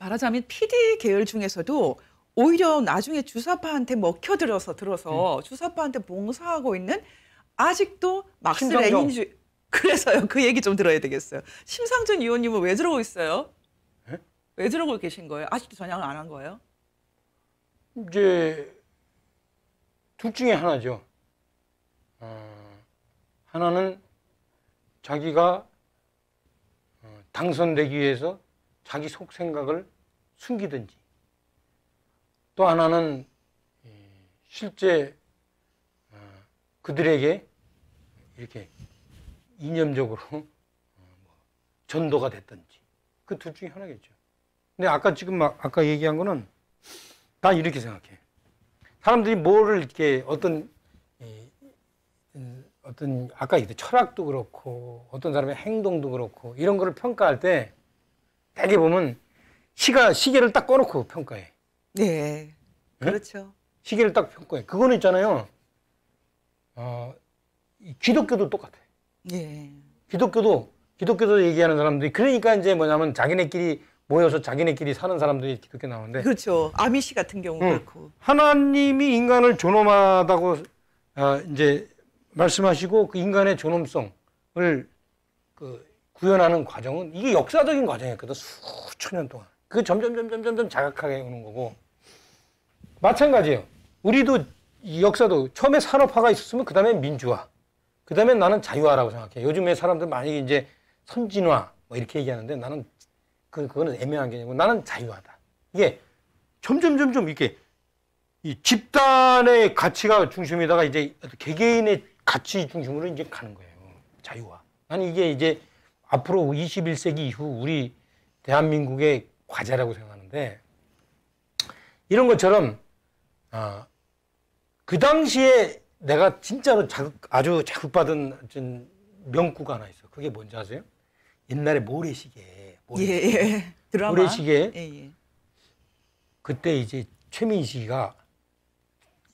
말하자면 PD 계열 중에서도 오히려 나중에 주사파한테 먹혀들어서 들어서 음. 주사파한테 봉사하고 있는 아직도 막스 레닌주 그래서요 그 얘기 좀 들어야 되겠어요. 심상준 의원님은 왜 저러고 있어요? 에? 네? 왜 저러고 계신 거예요? 아직도 전향을 안 한 거예요? 이제 둘 중에 하나죠. 어, 하나는 자기가 어, 당선되기 위해서 자기 속 생각을 숨기든지 또 하나는 예, 실제 어, 그들에게 이렇게 이념적으로 어, 뭐 전도가 됐든지 그 둘 중에 하나겠죠. 근데 아까 지금 막 아까 얘기한 거는 난 이렇게 생각해. 사람들이 뭐를 이렇게 어떤 음, 어떤 아까 얘 철학도 그렇고 어떤 사람의 행동도 그렇고 이런 거를 평가할 때 대개 보면 시가 시계를 딱 꺼놓고 평가해. 네. 그렇죠. 응? 시계를 딱 평가해. 그거는 있잖아요. 어, 기독교도 똑같아. 예. 기독교도 기독교도 얘기하는 사람들이 그러니까 이제 뭐냐면 자기네끼리 모여서 자기네끼리 사는 사람들이 기독교 나오는데 그렇죠. 아미 씨 같은 경우 응. 그렇고 하나님이 인간을 존엄하다고 아, 이제 말씀하시고 그 인간의 존엄성을 그 구현하는 과정은 이게 역사적인 과정이었거든 수천 년 동안 그 점점 점점 점점 자각하게 오는 거고 마찬가지예요 우리도 이 역사도 처음에 산업화가 있었으면 그 다음에 민주화 그 다음에 나는 자유화라고 생각해 요즘에 사람들 많이 이제 선진화 뭐 이렇게 얘기하는데 나는 그, 그거는 애매한 개념이고 나는 자유화다 이게 점점 점점 이렇게 이 집단의 가치가 중심이다가 이제 개개인의 가치 중심으로 이제 가는 거예요 자유화 나는 이게 이제 앞으로 21세기 이후 우리 대한민국의 과제라고 생각하는데 이런 것처럼 어, 그 당시에 내가 진짜로 자극, 아주 자극받은 명구가 하나 있어. 그게 뭔지 아세요? 옛날에 모래시계. 모래시계. 예, 예. 드라마. 모래시계. 예, 예. 그때 이제 최민식이가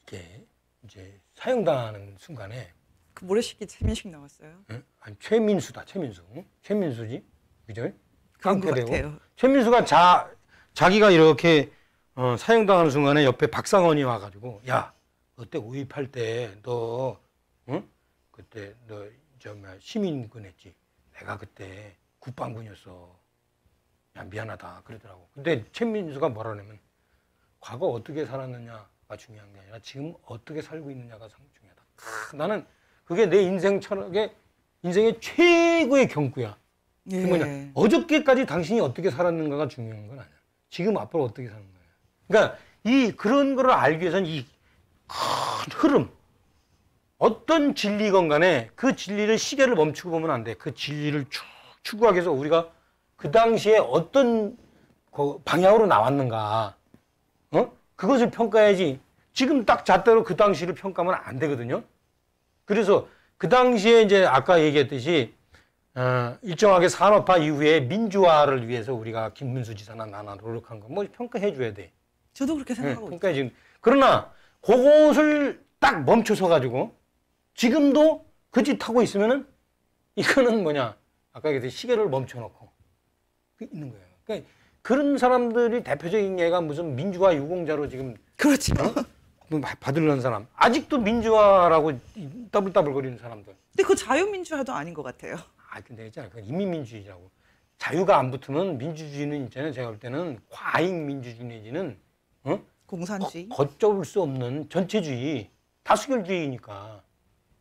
이렇게 이제 사형당하는 순간에 그 모래시계 최민식 나왔어요? 응? 예? 아니 최민수다 최민수 최민수지 그죠? 그런 것 같아요. 최민수가 자 자기가 이렇게 어, 사형당하는 순간에 옆에 박상원이 와가지고 야 그때 5.18 때너 응? 그때 너저 뭐야 시민군 했지 내가 그때 국방군이었어 야 미안하다 그러더라고 근데 최민수가 뭐라 그러면 과거 어떻게 살았느냐가 중요한 게 아니라 지금 어떻게 살고 있느냐가 중요하다 크, 나는 그게 내 인생 철학의 인생의 최고의 경구야. 예. 그 그러니까 뭐냐 어저께까지 당신이 어떻게 살았는가가 중요한 건 아니야. 지금 앞으로 어떻게 사는 거야. 그러니까 이 그런 거를 알기 위해서는 이 큰 흐름 어떤 진리건 간에 그 진리를 시계를 멈추고 보면 안 돼. 그 진리를 쭉 추구하기 위해서 우리가 그 당시에 어떤 그 방향으로 나왔는가. 어? 그것을 평가해야지. 지금 딱 잣대로 그 당시를 평가하면 안 되거든요. 그래서 그 당시에 이제 아까 얘기했듯이 어, 일정하게 산업화 이후에 민주화를 위해서 우리가 김문수 지사나 나나 노력한 거뭐 평가해 줘야 돼. 저도 그렇게 예, 생각하고 네, 그러니 지금 그러나 그것을 딱 멈춰서 가지고 지금도 그 짓 하고 있으면은 이거는 뭐냐 아까 얘기했듯이 시계를 멈춰놓고 그 있는 거예요. 그러니까 그런 사람들이 대표적인 예가 무슨 민주화 유공자로 지금 그렇죠. 어? 뭐 받으려는 사람 아직도 민주화라고 더블더블거리는 사람들 근데 그 자유민주화도 아닌 것 같아요 아 근데 있잖아 그 이민민주주의라고 자유가 안 붙으면 민주주의는 있잖아요 제가 볼 때는 과잉 민주주의 내지는 어? 공산주의 거, 걷잡을 수 없는 전체주의 다수결주의니까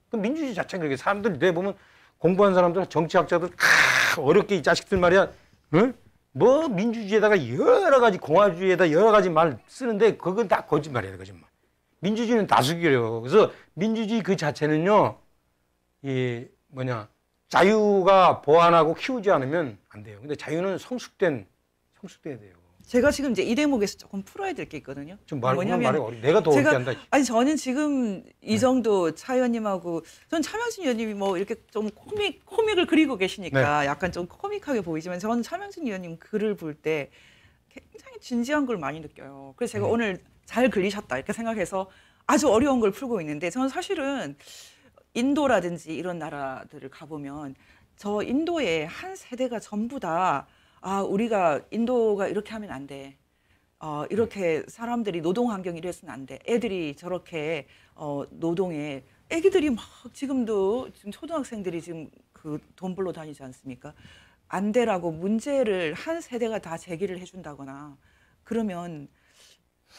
그 민주주의 자체가 그렇게 사람들 내 보면 공부한 사람들 정치학자들 캬, 아, 어렵게 이 자식들 말이야 응? 뭐 민주주의에다가 여러 가지 공화주의에다 여러 가지 말 쓰는데 그건 다 거짓말이야 거짓말 민주주의는 다수결이에요. 그래서 민주주의 그 자체는요, 이 뭐냐 자유가 보완하고 키우지 않으면 안 돼요. 근데 자유는 성숙된 성숙돼야 돼요. 제가 지금 이제 이 대목에서 조금 풀어야 될 게 있거든요. 좀 말, 뭐냐면 말해, 어려... 내가 더 제가, 어렵게 한다. 아니 저는 지금 이 네. 정도 네. 차 의원님하고 전차명순 의원님이 뭐 이렇게 좀 코믹 코믹을 그리고 계시니까 네. 약간 좀 코믹하게 보이지만 저는 차명순 의원님 글을 볼 때 굉장히 진지한 걸 많이 느껴요. 그래서 제가 네. 오늘 잘 그리셨다 이렇게 생각해서 아주 어려운 걸 풀고 있는데 저는 사실은 인도라든지 이런 나라들을 가보면 저 인도의 한 세대가 전부 다 아, 우리가 인도가 이렇게 하면 안 돼. 어, 이렇게 네. 사람들이 노동 환경이 이래서는 안 돼. 애들이 저렇게 어, 노동에 애기들이 막 지금도 지금 초등학생들이 지금 그돈 벌러 다니지 않습니까? 안 돼라고 문제를 한 세대가 다 제기를 해준다거나 그러면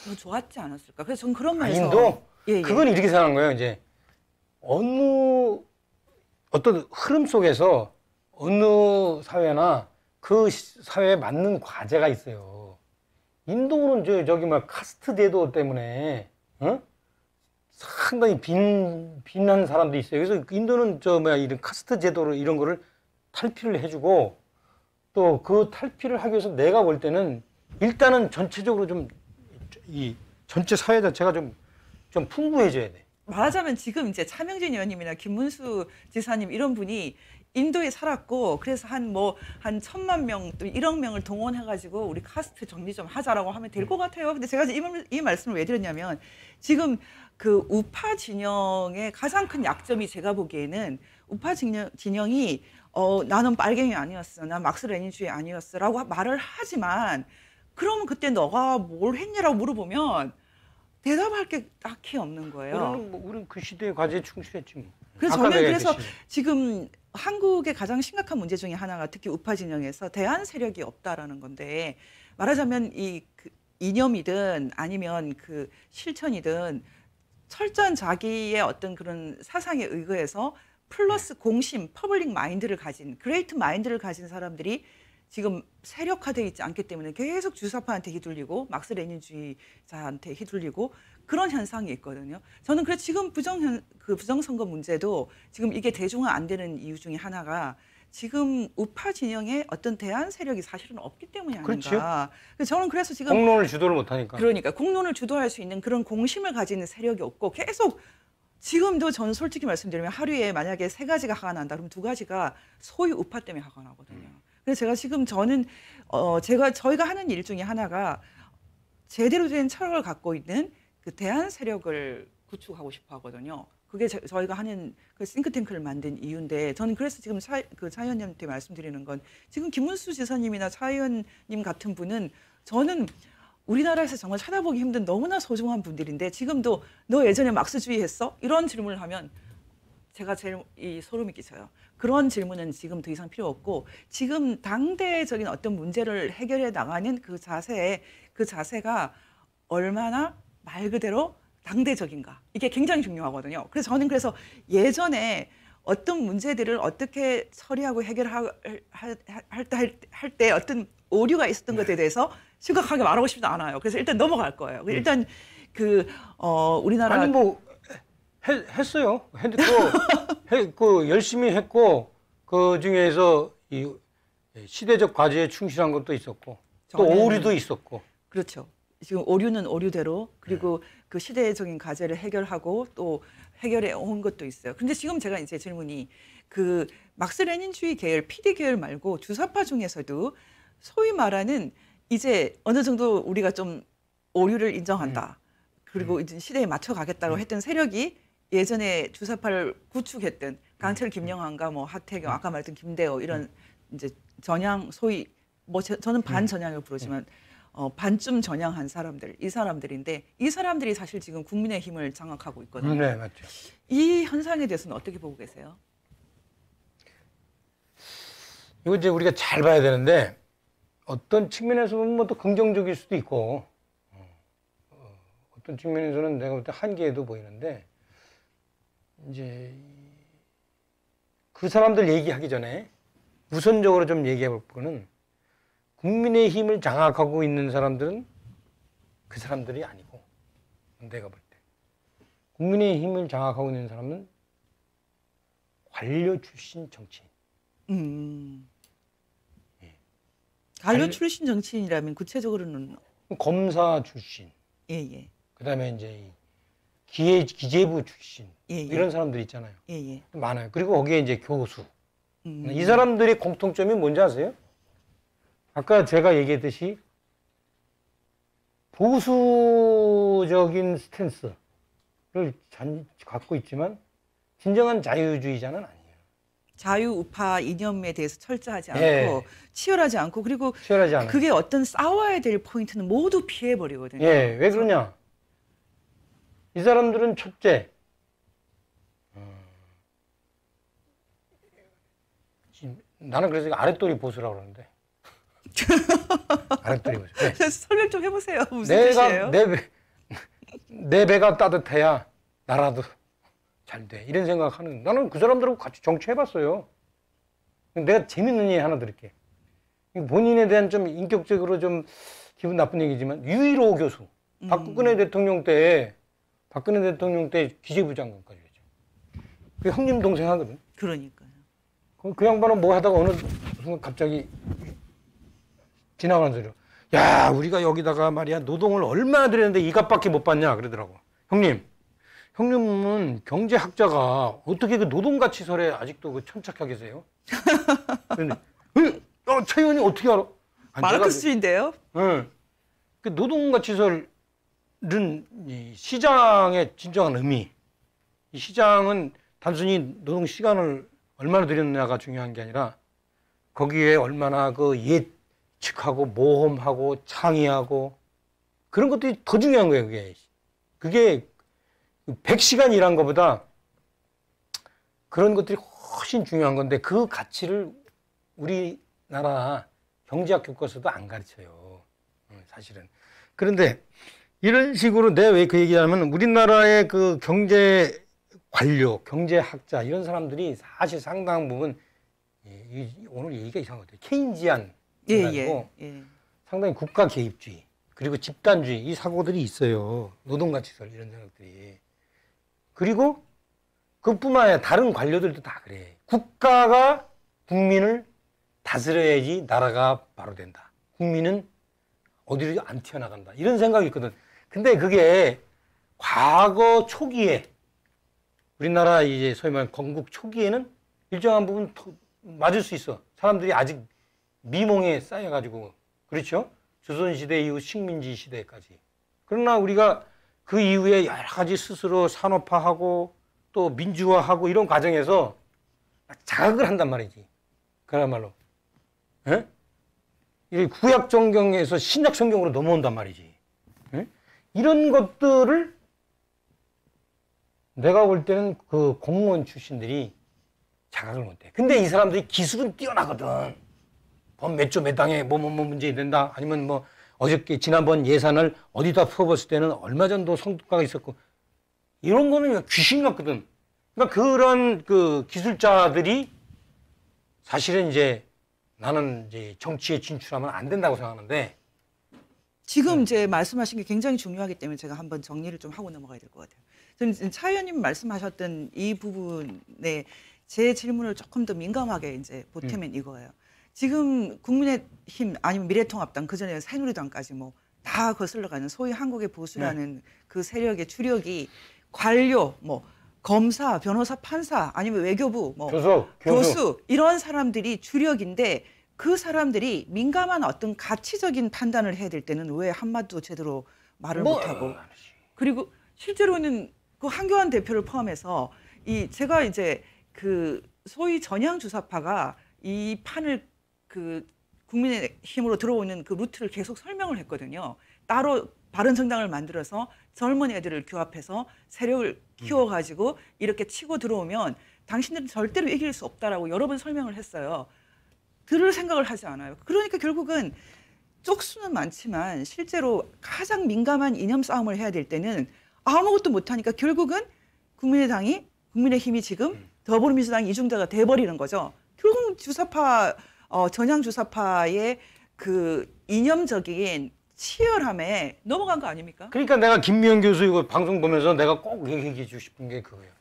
더 좋았지 않았을까. 그래서 저 그런 면에서 아닌도 예, 예. 그건 이렇게 생각한 거예요. 이제 어느 어떤 흐름 속에서 어느 사회나 그 사회에 맞는 과제가 있어요. 인도는 저, 저기 막 카스트 제도 때문에 어? 상당히 빈 빈한 사람도 있어요. 그래서 인도는 저 뭐야 이런 카스트 제도로 이런 거를 탈피를 해주고 또 그 탈피를 하기 위해서 내가 볼 때는 일단은 전체적으로 좀이 전체 사회 자체가 좀, 좀 풍부해져야 돼. 말하자면 지금 이제 차명진 의원님이나 김문수 지사님 이런 분이 인도에 살았고 그래서 한 뭐 한 천만 명 또 일억 명을 동원해 가지고 우리 카스트 정리 좀 하자라고 하면 될 것 같아요. 근데 제가 이, 이 말씀을 왜 드렸냐면 지금 그 우파 진영의 가장 큰 약점이 제가 보기에는 우파 진영, 진영이 어 나는 빨갱이 아니었어, 난 막스 레닌주의 아니었어라고 말을 하지만 그러면 그때 너가 뭘 했냐라고 물어보면 대답할 게 딱히 없는 거예요. 우리는, 뭐, 우리는 그 시대의 과제에 충실했지. 뭐. 그래서 저는 그래서 그 지금 한국의 가장 심각한 문제 중에 하나가 특히 우파 진영에서 대한 세력이 없다라는 건데 말하자면 이그 이념이든 아니면 그 실천이든 철저한 자기의 어떤 그런 사상에 의거해서 플러스 네. 공심, 퍼블릭 마인드를 가진 그레이트 마인드를 가진 사람들이 지금 세력화되어 있지 않기 때문에 계속 주사파한테 휘둘리고 막스 레닌주의자한테 휘둘리고 그런 현상이 있거든요. 저는 그래 지금 부정 현, 그 부정 선거 문제도 지금 이게 대중화 안 되는 이유 중에 하나가 지금 우파 진영에 어떤 대안 세력이 사실은 없기 때문이 아닌가. 그렇죠. 저는 그래서 지금 공론을 주도를 못 하니까. 그러니까 공론을 주도할 수 있는 그런 공심을 가지는 세력이 없고 계속 지금도 저는 솔직히 말씀드리면 하루에 만약에 세 가지가 화가 난다 그러면두 가지가 소위 우파 때문에 화가 나거든요. 음. 그래서 제가 지금 저는 어 제가 저희가 하는 일 중에 하나가 제대로 된 철학을 갖고 있는 그 대한 세력을 구축하고 싶어 하거든요. 그게 저, 희가 하는 그 싱크탱크를 만든 이유인데 저는 그래서 지금 차, 그차 의원님한테 말씀드리는 건 지금 김문수 지사님이나 차 의원님 같은 분은 저는 우리나라에서 정말 찾아보기 힘든 너무나 소중한 분들인데 지금도 너 예전에 막스주의했어? 이런 질문을 하면 제가 제일 이 소름이 끼쳐요. 그런 질문은 지금 더 이상 필요 없고 지금 당대적인 어떤 문제를 해결해 나가는 그 자세에 그 자세가 얼마나 말 그대로 당대적인가 이게 굉장히 중요하거든요. 그래서 저는 그래서 예전에 어떤 문제들을 어떻게 처리하고 해결할 때 어떤 오류가 있었던 것에 네. 대해서 심각하게 말하고 싶지 않아요. 그래서 일단 넘어갈 거예요. 네. 일단 그 어, 우리나라 아니 뭐 해, 했어요. 했고, 했고 그 열심히 했고 그 중에서 이 예, 시대적 과제에 충실한 것도 있었고 또 오류도 있었고. 그렇죠. 지금 오류는 오류대로 그리고 네. 그 시대적인 과제를 해결하고 또 해결해 온 것도 있어요. 그런데 지금 제가 이제 질문이 그 막스 레닌주의 계열, 피디 계열 말고 주사파 중에서도 소위 말하는 이제 어느 정도 우리가 좀 오류를 인정한다. 음. 그리고 네. 이제 시대에 맞춰 가겠다고 음. 네. 했던 세력이 예전에 주사파를 구축했던 강철 김영환과 뭐 하태경 아까 말했던 김대호 이런 이제 전향 소위 뭐 저, 저는 네. 반전향이라고 부르지만 어, 반쯤 전향한 사람들 이 사람들인데 이 사람들이 사실 지금 국민의 힘을 장악하고 있거든요. 네 맞죠. 이 현상에 대해서는 어떻게 보고 계세요? 이거 이제 우리가 잘 봐야 되는데 어떤 측면에서 보면 뭐 또 긍정적일 수도 있고 어, 어, 어떤 측면에서는 내가 볼 때 한계에도 보이는데 이제 그 사람들 얘기하기 전에 우선적으로 좀 얘기해 볼 거는 국민의 힘을 장악하고 있는 사람들은 그 사람들이 아니고 내가 볼 때 국민의 힘을 장악하고 있는 사람은 관료 출신 정치인. 음. 예. 관료, 출신 정치인이라면 구체적으로는 검사 출신. 예예. 예. 그다음에 이제 기재, 기재부 출신 예, 예. 이런 사람들 있잖아요. 예, 예, 많아요. 그리고 거기에 이제 교수. 음. 이 사람들의 공통점이 뭔지 아세요? 아까 제가 얘기했듯이 보수적인 스탠스를 잔, 갖고 있지만 진정한 자유주의자는 아니에요. 자유우파 이념에 대해서 철저하지 예. 않고 예. 치열하지 않고 그리고 치열하지 그게 어떤 싸워야 될 포인트는 모두 피해버리거든요. 예, 왜 그러냐? 이 사람들은 첫째 나는 그래서 아랫돌이 보수라고 그러는데 아랫돌이 보수 네. 설명 좀 해보세요 무슨 내가, 뜻이에요? 내, 배, 내 배가 따뜻해야 나라도 잘돼 이런 생각하는 나는 그 사람들하고 같이 정치해봤어요 내가 재밌는 얘기 하나 드릴게 본인에 대한 좀 인격적으로 좀 기분 나쁜 얘기지만 유일호 교수 음. 박근혜 대통령 때 박근혜 대통령 때 기재부 장관까지 했죠. 그 형님 동생 하거든. 그러니까요. 그그 양반은 뭐 하다가 어느 순간 갑자기 지나가는 소리로 야 우리가 여기다가 말이야 노동을 얼마나 들였는데 이값밖에 못 받냐 그러더라고. 형님. 형님은 경제학자가 어떻게 그 노동가치설에 아직도 그 천착하 계세요? 응, 어, 최 의원이 어떻게 알아? 마르크스인데요? 그- 응. 그 노동가치설 이 시장의 진정한 의미. 이 시장은 단순히 노동 시간을 얼마나 들였느냐가 중요한 게 아니라 거기에 얼마나 그 예측하고 모험하고 창의하고 그런 것들이 더 중요한 거예요, 그게. 그게 100시간 일한 것보다 그런 것들이 훨씬 중요한 건데 그 가치를 우리나라 경제학 교과서도 안 가르쳐요. 어, 사실은. 그런데 이런 식으로 내가 왜 그 얘기하냐면 우리나라의 그 경제 관료, 경제학자 이런 사람들이 사실 상당 부분 예, 오늘 얘기가 이상한것같아요 케인지안 예, 예, 이라고 예, 예, 상당히 국가 개입주의 그리고 집단주의 이 사고들이 있어요. 노동가치설 이런 생각들이. 그리고 그뿐만 아니라 다른 관료들도 다 그래. 국가가 국민을 다스려야지 나라가 바로 된다. 국민은 어디로 안 튀어나간다. 이런 생각이 있거든. 근데 그게 과거 초기에 우리나라 이제 소위 말하는 건국 초기에는 일정한 부분 맞을 수 있어. 사람들이 아직 미몽에 쌓여가지고 그렇죠? 조선시대 이후 식민지 시대까지. 그러나 우리가 그 이후에 여러 가지 스스로 산업화하고 또 민주화하고 이런 과정에서 자극을 한단 말이지. 그야말로. 예? 구약 성경에서 신약 성경으로 넘어온단 말이지. 이런 것들을 내가 볼 때는 그 공무원 출신들이 자각을 못해. 근데 이 사람들이 기술은 뛰어나거든. 법 몇조 뭐 몇 당에 뭐 뭐 뭐 문제 된다. 아니면 뭐 어저께 지난번 예산을 어디다 풀어봤을 때는 얼마 전도 성과가 있었고 이런 거는 귀신 같거든. 그러니까 그런 그 기술자들이 사실은 이제 나는 이제 정치에 진출하면 안 된다고 생각하는데 지금 네. 이제 말씀하신 게 굉장히 중요하기 때문에 제가 한번 정리를 좀 하고 넘어가야 될 것 같아요. 지금 차 의원님 말씀하셨던 이 부분에 제 질문을 조금 더 민감하게 이제 보태면 네. 이거예요. 지금 국민의힘 아니면 미래통합당 그 전에 새누리당까지 뭐 다 거슬러 가는 소위 한국의 보수라는 네. 그 세력의 주력이 관료 뭐 검사 변호사 판사 아니면 외교부 뭐 교수, 교수. 교수 이런 사람들이 주력인데 그 사람들이 민감한 어떤 가치적인 판단을 해야 될 때는 왜 한마디도 제대로 말을 뭐... 못하고 아, 그리고 실제로는 그 한교안 대표를 포함해서 이 제가 이제 그 소위 전향 주사파가 이 판을 그 국민의힘으로 들어오는 그 루트를 계속 설명을 했거든요. 따로 바른 정당을 만들어서 젊은 애들을 규합해서 세력을 키워가지고 이렇게 치고 들어오면 당신들은 절대로 이길 수 없다라고 여러 번 설명을 했어요. 들을 생각을 하지 않아요. 그러니까 결국은 쪽수는 많지만 실제로 가장 민감한 이념 싸움을 해야 될 때는 아무것도 못하니까 결국은 국민의당이 국민의힘이 지금 음. 더불어민주당 이중자가 돼버리는 거죠. 결국 주사파 어, 전향 주사파의 그 이념적인 치열함에 넘어간 거 아닙니까? 그러니까 내가 김미영 교수 이거 방송 보면서 내가 꼭 얘기해 주고 싶은 게 그거예요.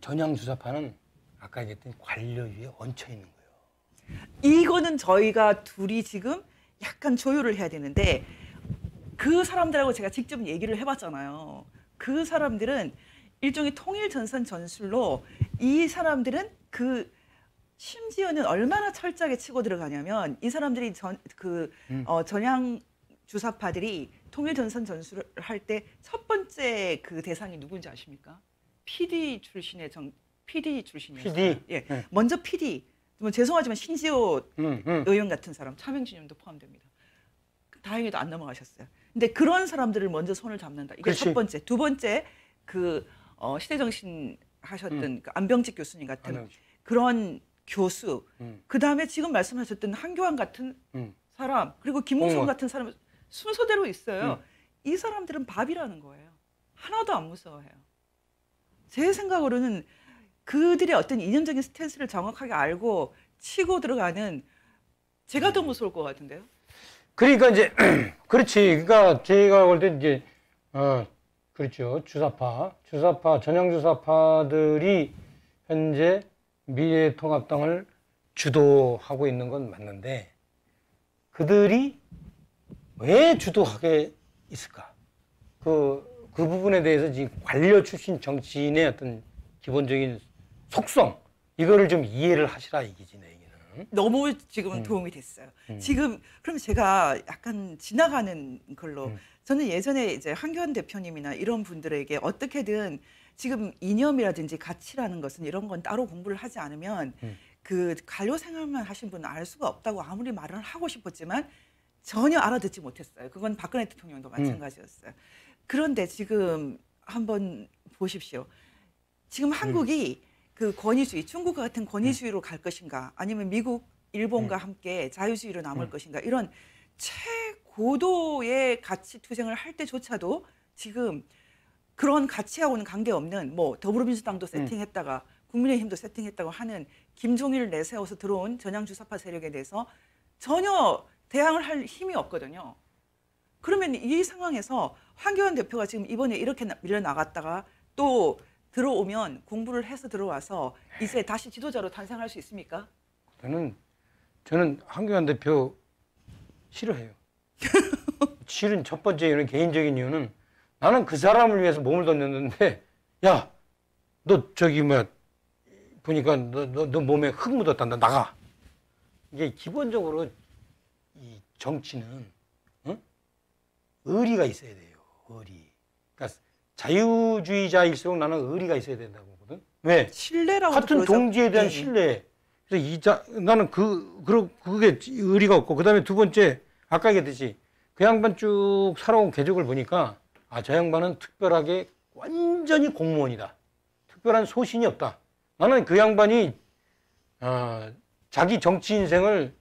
전향 주사파는 아까 얘기했던 관료 위에 얹혀 있는 거예요. 이거는 저희가 둘이 지금 약간 조율을 해야 되는데 그 사람들하고 제가 직접 얘기를 해봤잖아요. 그 사람들은 일종의 통일 전선 전술로 이 사람들은 그 심지어는 얼마나 철저하게 치고 들어가냐면 이 사람들이 전그 음. 어, 전향 주사파들이 통일 전선 전술을 할 때 첫 번째 그 대상이 누군지 아십니까? PD 출신의 정, PD 출신이었어요. PD. 예. 네. 먼저 PD. 뭐 죄송하지만 신지호 음, 음. 의원 같은 사람, 차명진님도 포함됩니다. 다행히도 안 넘어가셨어요. 근데 그런 사람들을 먼저 손을 잡는다. 이게 그렇첫 번째. 두 번째 그 어, 시대 정신 하셨던 음. 그 안병직 교수님 같은 안 그런 교수. 음. 그 다음에 지금 말씀하셨던 한교환 같은 음. 사람 그리고 김홍성 어. 음. 같은 사람 순서대로 있어요. 이 사람들은 밥이라는 거예요. 하나도 안 무서워해요. 제 생각으로는 그들의 어떤 이념적인 스탠스를 정확하게 알고 치고 들어가는 제가 더 음. 무서울 것 같은데요. 그러니까 이제 그렇지. 그러니까 제가 볼 때 이제 어 그렇죠. 주사파, 주사파 전형 주사파들이 현재 미래통합당을 주도하고 있는 건 맞는데 그들이 왜 주도하게 있을까? 그, 그 부분에 대해서 지금 관료 출신 정치인의 어떤 기본적인 속성 이거를 좀 이해를 하시라 이기지 내 얘기는. 너무 지금은 음. 도움이 됐어요. 음. 지금 그럼 제가 약간 지나가는 걸로 음. 저는 예전에 이제 황교안 대표님이나 이런 분들에게 어떻게든 지금 이념이라든지 가치라는 것은 이런 건 따로 공부를 하지 않으면 음. 그 관료 생활만 하신 분은 알 수가 없다고 아무리 말을 하고 싶었지만 전혀 알아듣지 못했어요. 그건 박근혜 대통령도 음. 마찬가지였어요. 그런데 지금 한번 보십시오. 지금 한국이 음. 그 권위주의, 중국과 같은 네. 권위주의로 갈 것인가, 아니면 미국, 일본과 네. 함께 자유주의로 남을 네. 것인가 이런 최고도의 가치 투쟁을 할 때조차도 지금 그런 가치하고는 관계없는 뭐 더불어민주당도 세팅했다가 국민의힘도 세팅했다고 하는 김종일 내세워서 들어온 전향 주사파 세력에 대해서 전혀 대항을 할 힘이 없거든요. 그러면 이 상황에서 황교안 대표가 지금 이번에 이렇게 밀려 나갔다가 또 들어오면 공부를 해서 들어와서 이제 다시 지도자로 탄생할 수 있습니까? 저는 저는 한교안 대표 싫어해요. 싫은 첫 번째 이유는 개인적인 이유는 나는 그 사람을 위해서 몸을 던졌는데 야 너 저기 뭐야 보니까 너, 너, 너 몸에 흙 묻었단다 나가 이게 기본적으로 이 정치는 응? 의리가 있어야 돼요 의리 자유주의자일수록 나는 의리가 있어야 된다고 보거든. 왜? 네. 네. 신뢰라고 같은 동지에 대한 네, 신뢰. 그래서 이자 나는 그 그러, 그게 의리가 없고 그다음에 두 번째 아까 얘기했듯이 그 양반 쭉 살아온 궤적을 보니까 아저 양반은 특별하게 완전히 공무원이다. 특별한 소신이 없다. 나는 그 양반이 어, 자기 정치 인생을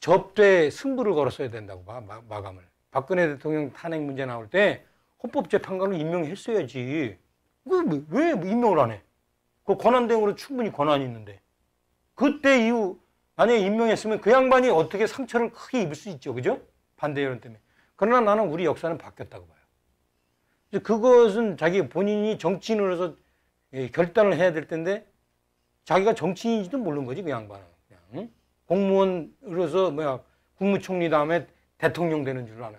접대 승부를 걸었어야 된다고 봐 마, 마감을. 박근혜 대통령 탄핵 문제 나올 때 헌법재판관을 임명했어야지. 왜, 뭐, 왜 임명을 안 해? 그 권한대행으로 충분히 권한이 있는데. 그때 이후 만약에 임명했으면 그 양반이 어떻게 상처를 크게 입을 수 있죠. 그죠? 반대 여론 때문에. 그러나 나는 우리 역사는 바뀌었다고 봐요. 그것은 자기 본인이 정치인으로서 예, 결단을 해야 될 텐데 자기가 정치인인지도 모르는 거지 그 양반은 그냥 공무원으로서 뭐야 국무총리 다음에 대통령 되는 줄 아는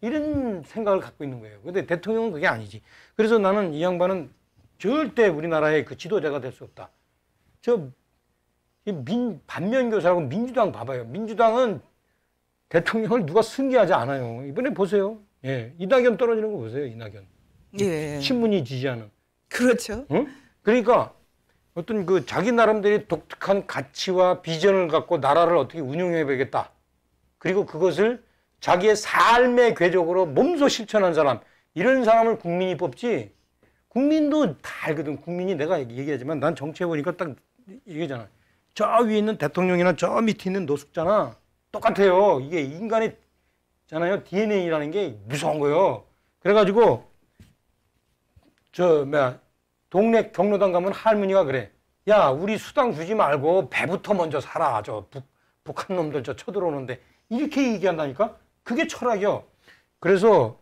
이런 생각을 갖고 있는 거예요. 근데 대통령은 그게 아니지. 그래서 나는 이 양반은 절대 우리나라의 그 지도자가 될 수 없다. 저 민, 반면교사라고 민주당 봐봐요. 민주당은 대통령을 누가 승계하지 않아요. 이번에 보세요. 예. 이낙연 떨어지는 거 보세요. 이낙연. 예. 신문이 지지하는. 그렇죠. 응? 그러니까 어떤 그 자기 나름대로 독특한 가치와 비전을 갖고 나라를 어떻게 운영해야겠다. 그리고 그것을 자기의 삶의 궤적으로 몸소 실천한 사람 이런 사람을 국민이 뽑지 국민도 다 알거든 국민이 내가 얘기하지만 난 정치해보니까 딱 얘기잖아 저 위에 있는 대통령이나 저 밑에 있는 노숙자나 똑같아요 이게 인간의 잖아요 DNA라는 게 무서운 거예요 그래가지고 저 뭐야 동네 경로당 가면 할머니가 그래 야 우리 수당 주지 말고 배부터 먼저 살아 저 북, 북한 놈들 저 쳐들어오는데 이렇게 얘기한다니까 그게 철학이요. 그래서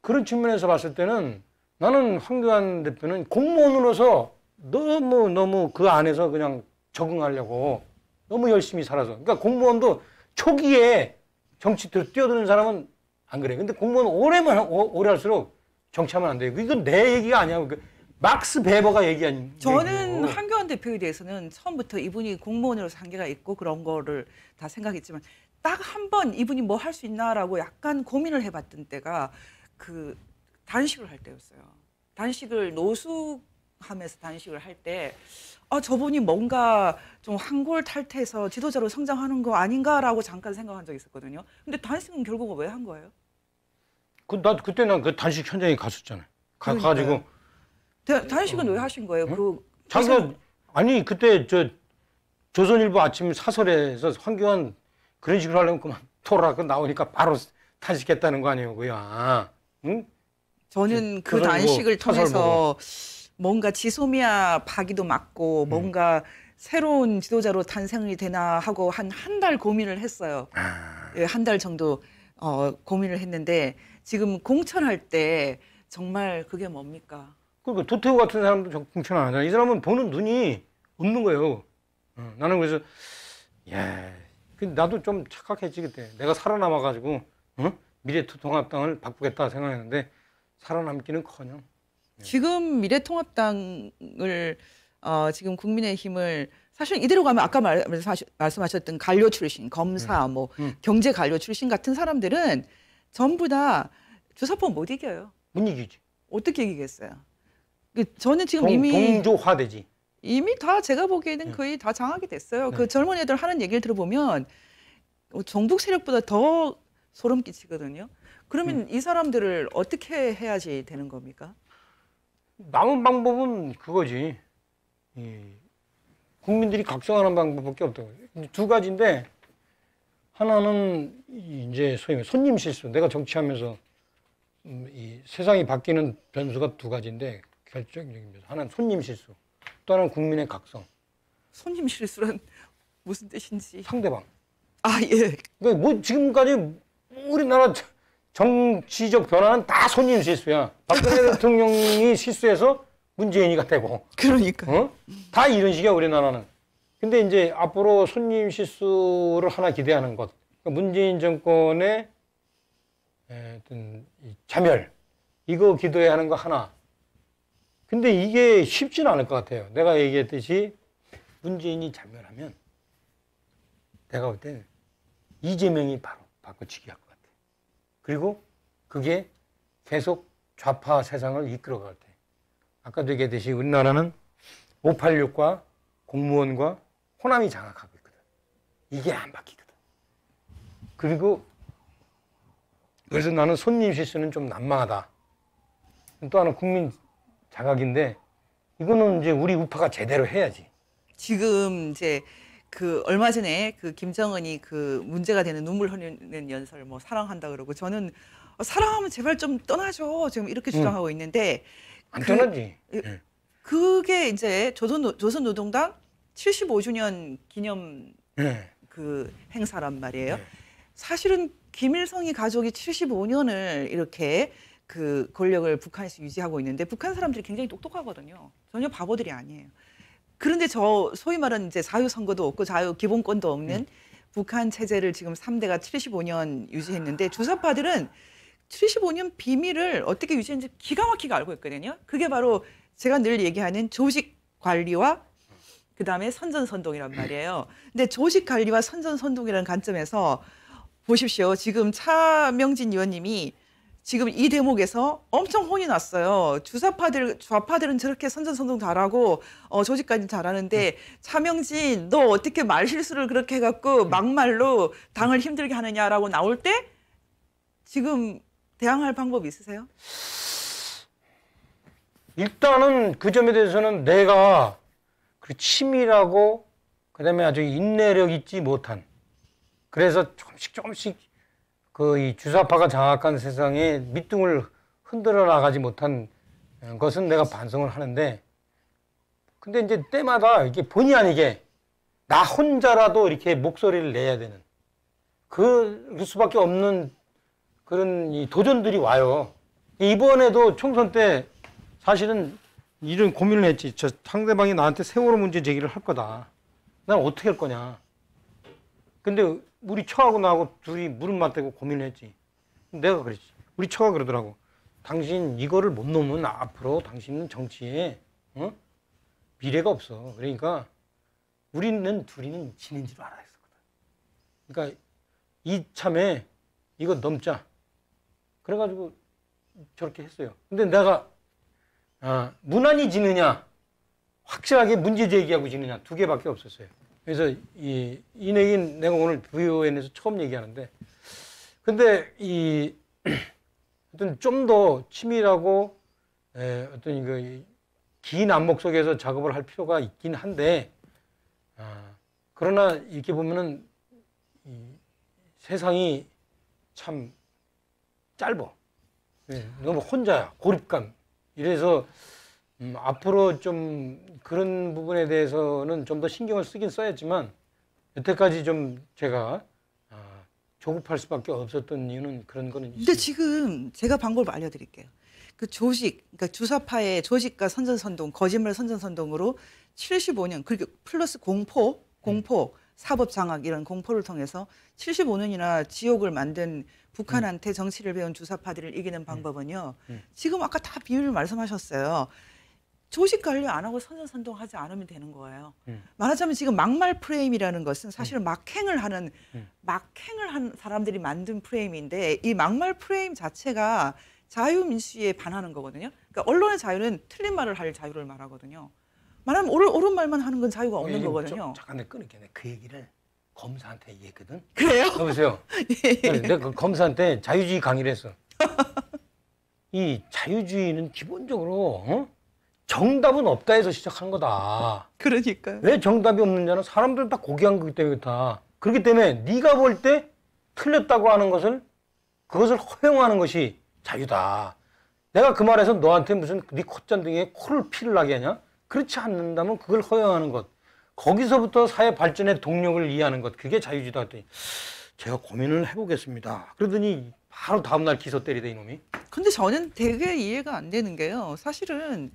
그런 측면에서 봤을 때는 나는 황교안 대표는 공무원으로서 너무 너무 그 안에서 그냥 적응하려고 너무 열심히 살아서 그러니까 공무원도 초기에 정치 뛰어드는 사람은 안 그래. 근데 공무원 오래만 오래 할수록 정치하면 안 돼요. 이건 내 얘기가 아니야. 그 막스 베버가 얘기한 저는 얘기고. 황교안 대표에 대해서는 처음부터 이분이 공무원으로서 한계가 있고 그런 거를 다 생각했지만 딱한번 이분이 뭐 할 수 있나라고 약간 고민을 해봤던 때가 그 단식을 할 때였어요. 단식을 노숙하면서 단식을 할때 아, 저분이 뭔가 좀한골탈퇴해서 지도자로 성장하는 거 아닌가라고 잠깐 생각한 적이 있었거든요. 근데 단식은 결국은 왜 한 거예요? 그, 나 그때 난 그 단식 현장에 갔었잖아요. 가, 가지고 다, 단식은 어, 왜 하신 거예요? 응? 그 자기가 아니 그때 저 조선일보 아침 사설에서 황교안 그런 식으로 하려면 그만 토라고 나오니까 바로 탄식했다는 거 아니에요, 그야. 응? 저는 그, 그 단식을 통해서 뭔가 지소미아 박기도 맞고 음. 뭔가 새로운 지도자로 탄생이 되나 하고 한 한 달 고민을 했어요. 아. 예, 한 달 정도 어, 고민을 했는데 지금 공천할 때 정말 그게 뭡니까? 그러니까 도태우 같은 사람도 공천 안 하잖아. 이 사람은 보는 눈이 없는 거예요. 어, 나는 그래서 예 나도 좀 착각했지 그때. 내가 살아남아가지고 응? 미래통합당을 바꾸겠다 생각했는데 살아남기는커녕. 네. 지금 미래통합당을 어, 지금 국민의힘을 사실 이대로 가면 아까 말, 말씀하셨던 관료 출신, 검사, 음. 뭐 음. 경제 관료 출신 같은 사람들은 전부 다주사포못 이겨요. 못 이기지. 어떻게 이기겠어요? 그 저는 지금 동, 이미 동조화되지. 이미 다 제가 보기에는 네. 거의 다 장악이 됐어요. 그 네. 젊은 애들 하는 얘기를 들어보면 정북 어, 세력보다 더 소름 끼치거든요. 그러면 음. 이 사람들을 어떻게 해야지 되는 겁니까? 남은 방법은 그거지. 예. 국민들이 각성하는 방법밖에 없다고. 두 가지인데 하나는 이제 소위 손님 실수. 내가 정치하면서 음, 세상이 바뀌는 변수가 두 가지인데 결정적인 변수. 하나는 손님 실수. 또는 국민의 각성. 손님 실수란 무슨 뜻인지. 상대방. 아 예. 그러니까 뭐 지금까지 우리나라 정치적 변화는 다 손님 실수야. 박근혜 대통령이 실수해서 문재인이가 되고. 그러니까. 어? 다 이런 식이야 우리나라는. 근데 이제 앞으로 손님 실수를 하나 기대하는 것. 그러니까 문재인 정권의 어떤 이 자멸 이거 기도해야 하는 거 하나. 근데 이게 쉽지는 않을 것 같아요. 내가 얘기했듯이 문재인이 자멸하면 내가 볼 때는 이재명이 바로 바꿔치기 할 것 같아. 요 그리고 그게 계속 좌파 세상을 이끌어 갈 때. 아까도 얘기했듯이 우리나라는 586과 공무원과 호남이 장악하고 있거든. 이게 안 바뀌거든. 그리고 그래서 나는 손님 실수는 좀 난망하다. 또 하나 국민 장악인데 이거는 이제 우리 우파가 제대로 해야지. 지금 이제 그 얼마 전에 그 김정은이 그 문제가 되는 눈물 흘리는 연설 뭐 사랑한다 그러고 저는 어, 사랑하면 제발 좀떠나죠 지금 이렇게 음. 주장하고 응. 있는데 안 그, 떠나지. 예. 예. 그게 이제 조선 조선 노동당 75주년 기념 네. 그 행사란 말이에요. 네. 사실은 김일성이 가족이 75년을 이렇게 그 권력을 북한에서 유지하고 있는데 북한 사람들이 굉장히 똑똑하거든요. 전혀 바보들이 아니에요. 그런데 저 소위 말하는 이제 자유 선거도 없고 자유 기본권도 없는 음. 북한 체제를 지금 3대가 75년 유지했는데 주사파들은 75년 비밀을 어떻게 유지했는지 기가 막히게 알고 있거든요. 그게 바로 제가 늘 얘기하는 조직 관리와 그다음에 선전선동이란 말이에요. 근데 조직 관리와 선전선동이라는 관점에서 보십시오. 지금 차명진 의원님이 지금 이 대목에서 엄청 혼이 났어요. 주사파들 좌파들은 저렇게 선전선동 잘하고 어, 조직까지 잘하는데 네. 차명진 너 어떻게 말 실수를 그렇게 해갖고 네. 막말로 네. 당을 힘들게 하느냐라고 나올 때 지금 대항할 방법 있으세요? 일단은 그 점에 대해서는 내가 그 치밀하고 그다음에 아주 인내력 있지 못한 그래서 조금씩 조금씩 그이 주사파가 장악한 세상에 밑둥을 흔들어 나가지 못한 것은 내가 반성을 하는데 근데 이제 때마다 이게 본의 아니게 나 혼자라도 이렇게 목소리를 내야 되는 그, 그, 수밖에 없는 그런 이 도전들이 와요. 이번에도 총선 때 사실은 이런 고민을 했지. 저 상대방이 나한테 세월호 문제 제기를 할 거다. 난 어떻게 할 거냐. 근데 우리 처하고 나하고 둘이 무릎 맞대고 고민을 했지. 내가 그랬지. 우리 처가 그러더라고. 당신 이거를 못 넘으면 앞으로 당신은 정치에 어? 미래가 없어. 그러니까 우리는 둘이는 지는 줄 알아 했었거든. 그러니까 이참에 이거 넘자. 그래가지고 저렇게 했어요. 근데 내가 아, 무난히 지느냐 확실하게 문제 제기하고 지느냐 두 개밖에 없었어요. 그래서 이 인해인 내가 오늘 VON에서 처음 얘기하는데 근데 이 어떤 좀더 치밀하고 에, 예, 어떤 그긴 안목 속에서 작업을 할 필요가 있긴 한데 아, 그러나 이렇게 보면은 이 세상이 참 짧아. 네, 예, 너무 혼자야 고립감. 이래서 음, 앞으로 좀 그런 부분에 대해서는 좀 더 신경을 쓰긴 써야지만 여태까지 좀 제가 아, 조급할 수밖에 없었던 이유는 그런 거는 근데 있습니다. 지금 제가 방법을 알려드릴게요. 그조직 그러니까 주사파의 조직과 선전선동, 거짓말 선전선동으로 75년, 그리고 플러스 공포, 공포, 음. 사법 장악 이런 공포를 통해서 75년이나 지옥을 만든 북한한테 음. 정치를 배운 주사파들을 이기는 음. 방법은요. 음. 음. 지금 아까 다 비율을 말씀하셨어요. 조식 관리 안 하고 선전선동하지 않으면 되는 거예요. 음. 말하자면 지금 막말 프레임이라는 것은 사실은 음. 막행을 하는 음. 막행을 한 사람들이 만든 프레임인데 이 막말 프레임 자체가 자유민주주의에 반하는 거거든요. 그러니까 언론의 자유는 틀린 말을 할 자유를 말하거든요. 말하면 옳은, 옳은 말만 하는 건 자유가 없는 예, 거거든요. 저, 잠깐 끊을게. 내그 얘기를 검사한테 얘기했거든. 그래요? 여보세요. 어, 예. 내가 그 검사한테 자유주의 강의를 했어. 이 자유주의는 기본적으로 어? 정답은 없다 해서 시작한 거다. 그러니까왜 정답이 없느냐는 사람들 다 고귀한 거기 때문에 다 그렇기 때문에 네가 볼 때 틀렸다고 하는 것을 그것을 허용하는 것이 자유다. 내가 그 말에서 너한테 무슨 네 콧잔등에 코를 피를 나게 하냐? 그렇지 않는다면 그걸 허용하는 것. 거기서부터 사회 발전의 동력을 이해하는 것. 그게 자유지다 했더니 제가 고민을 해보겠습니다. 그러더니 바로 다음날 기소 때리다 이놈이. 근데 저는 되게 이해가 안 되는 게요. 사실은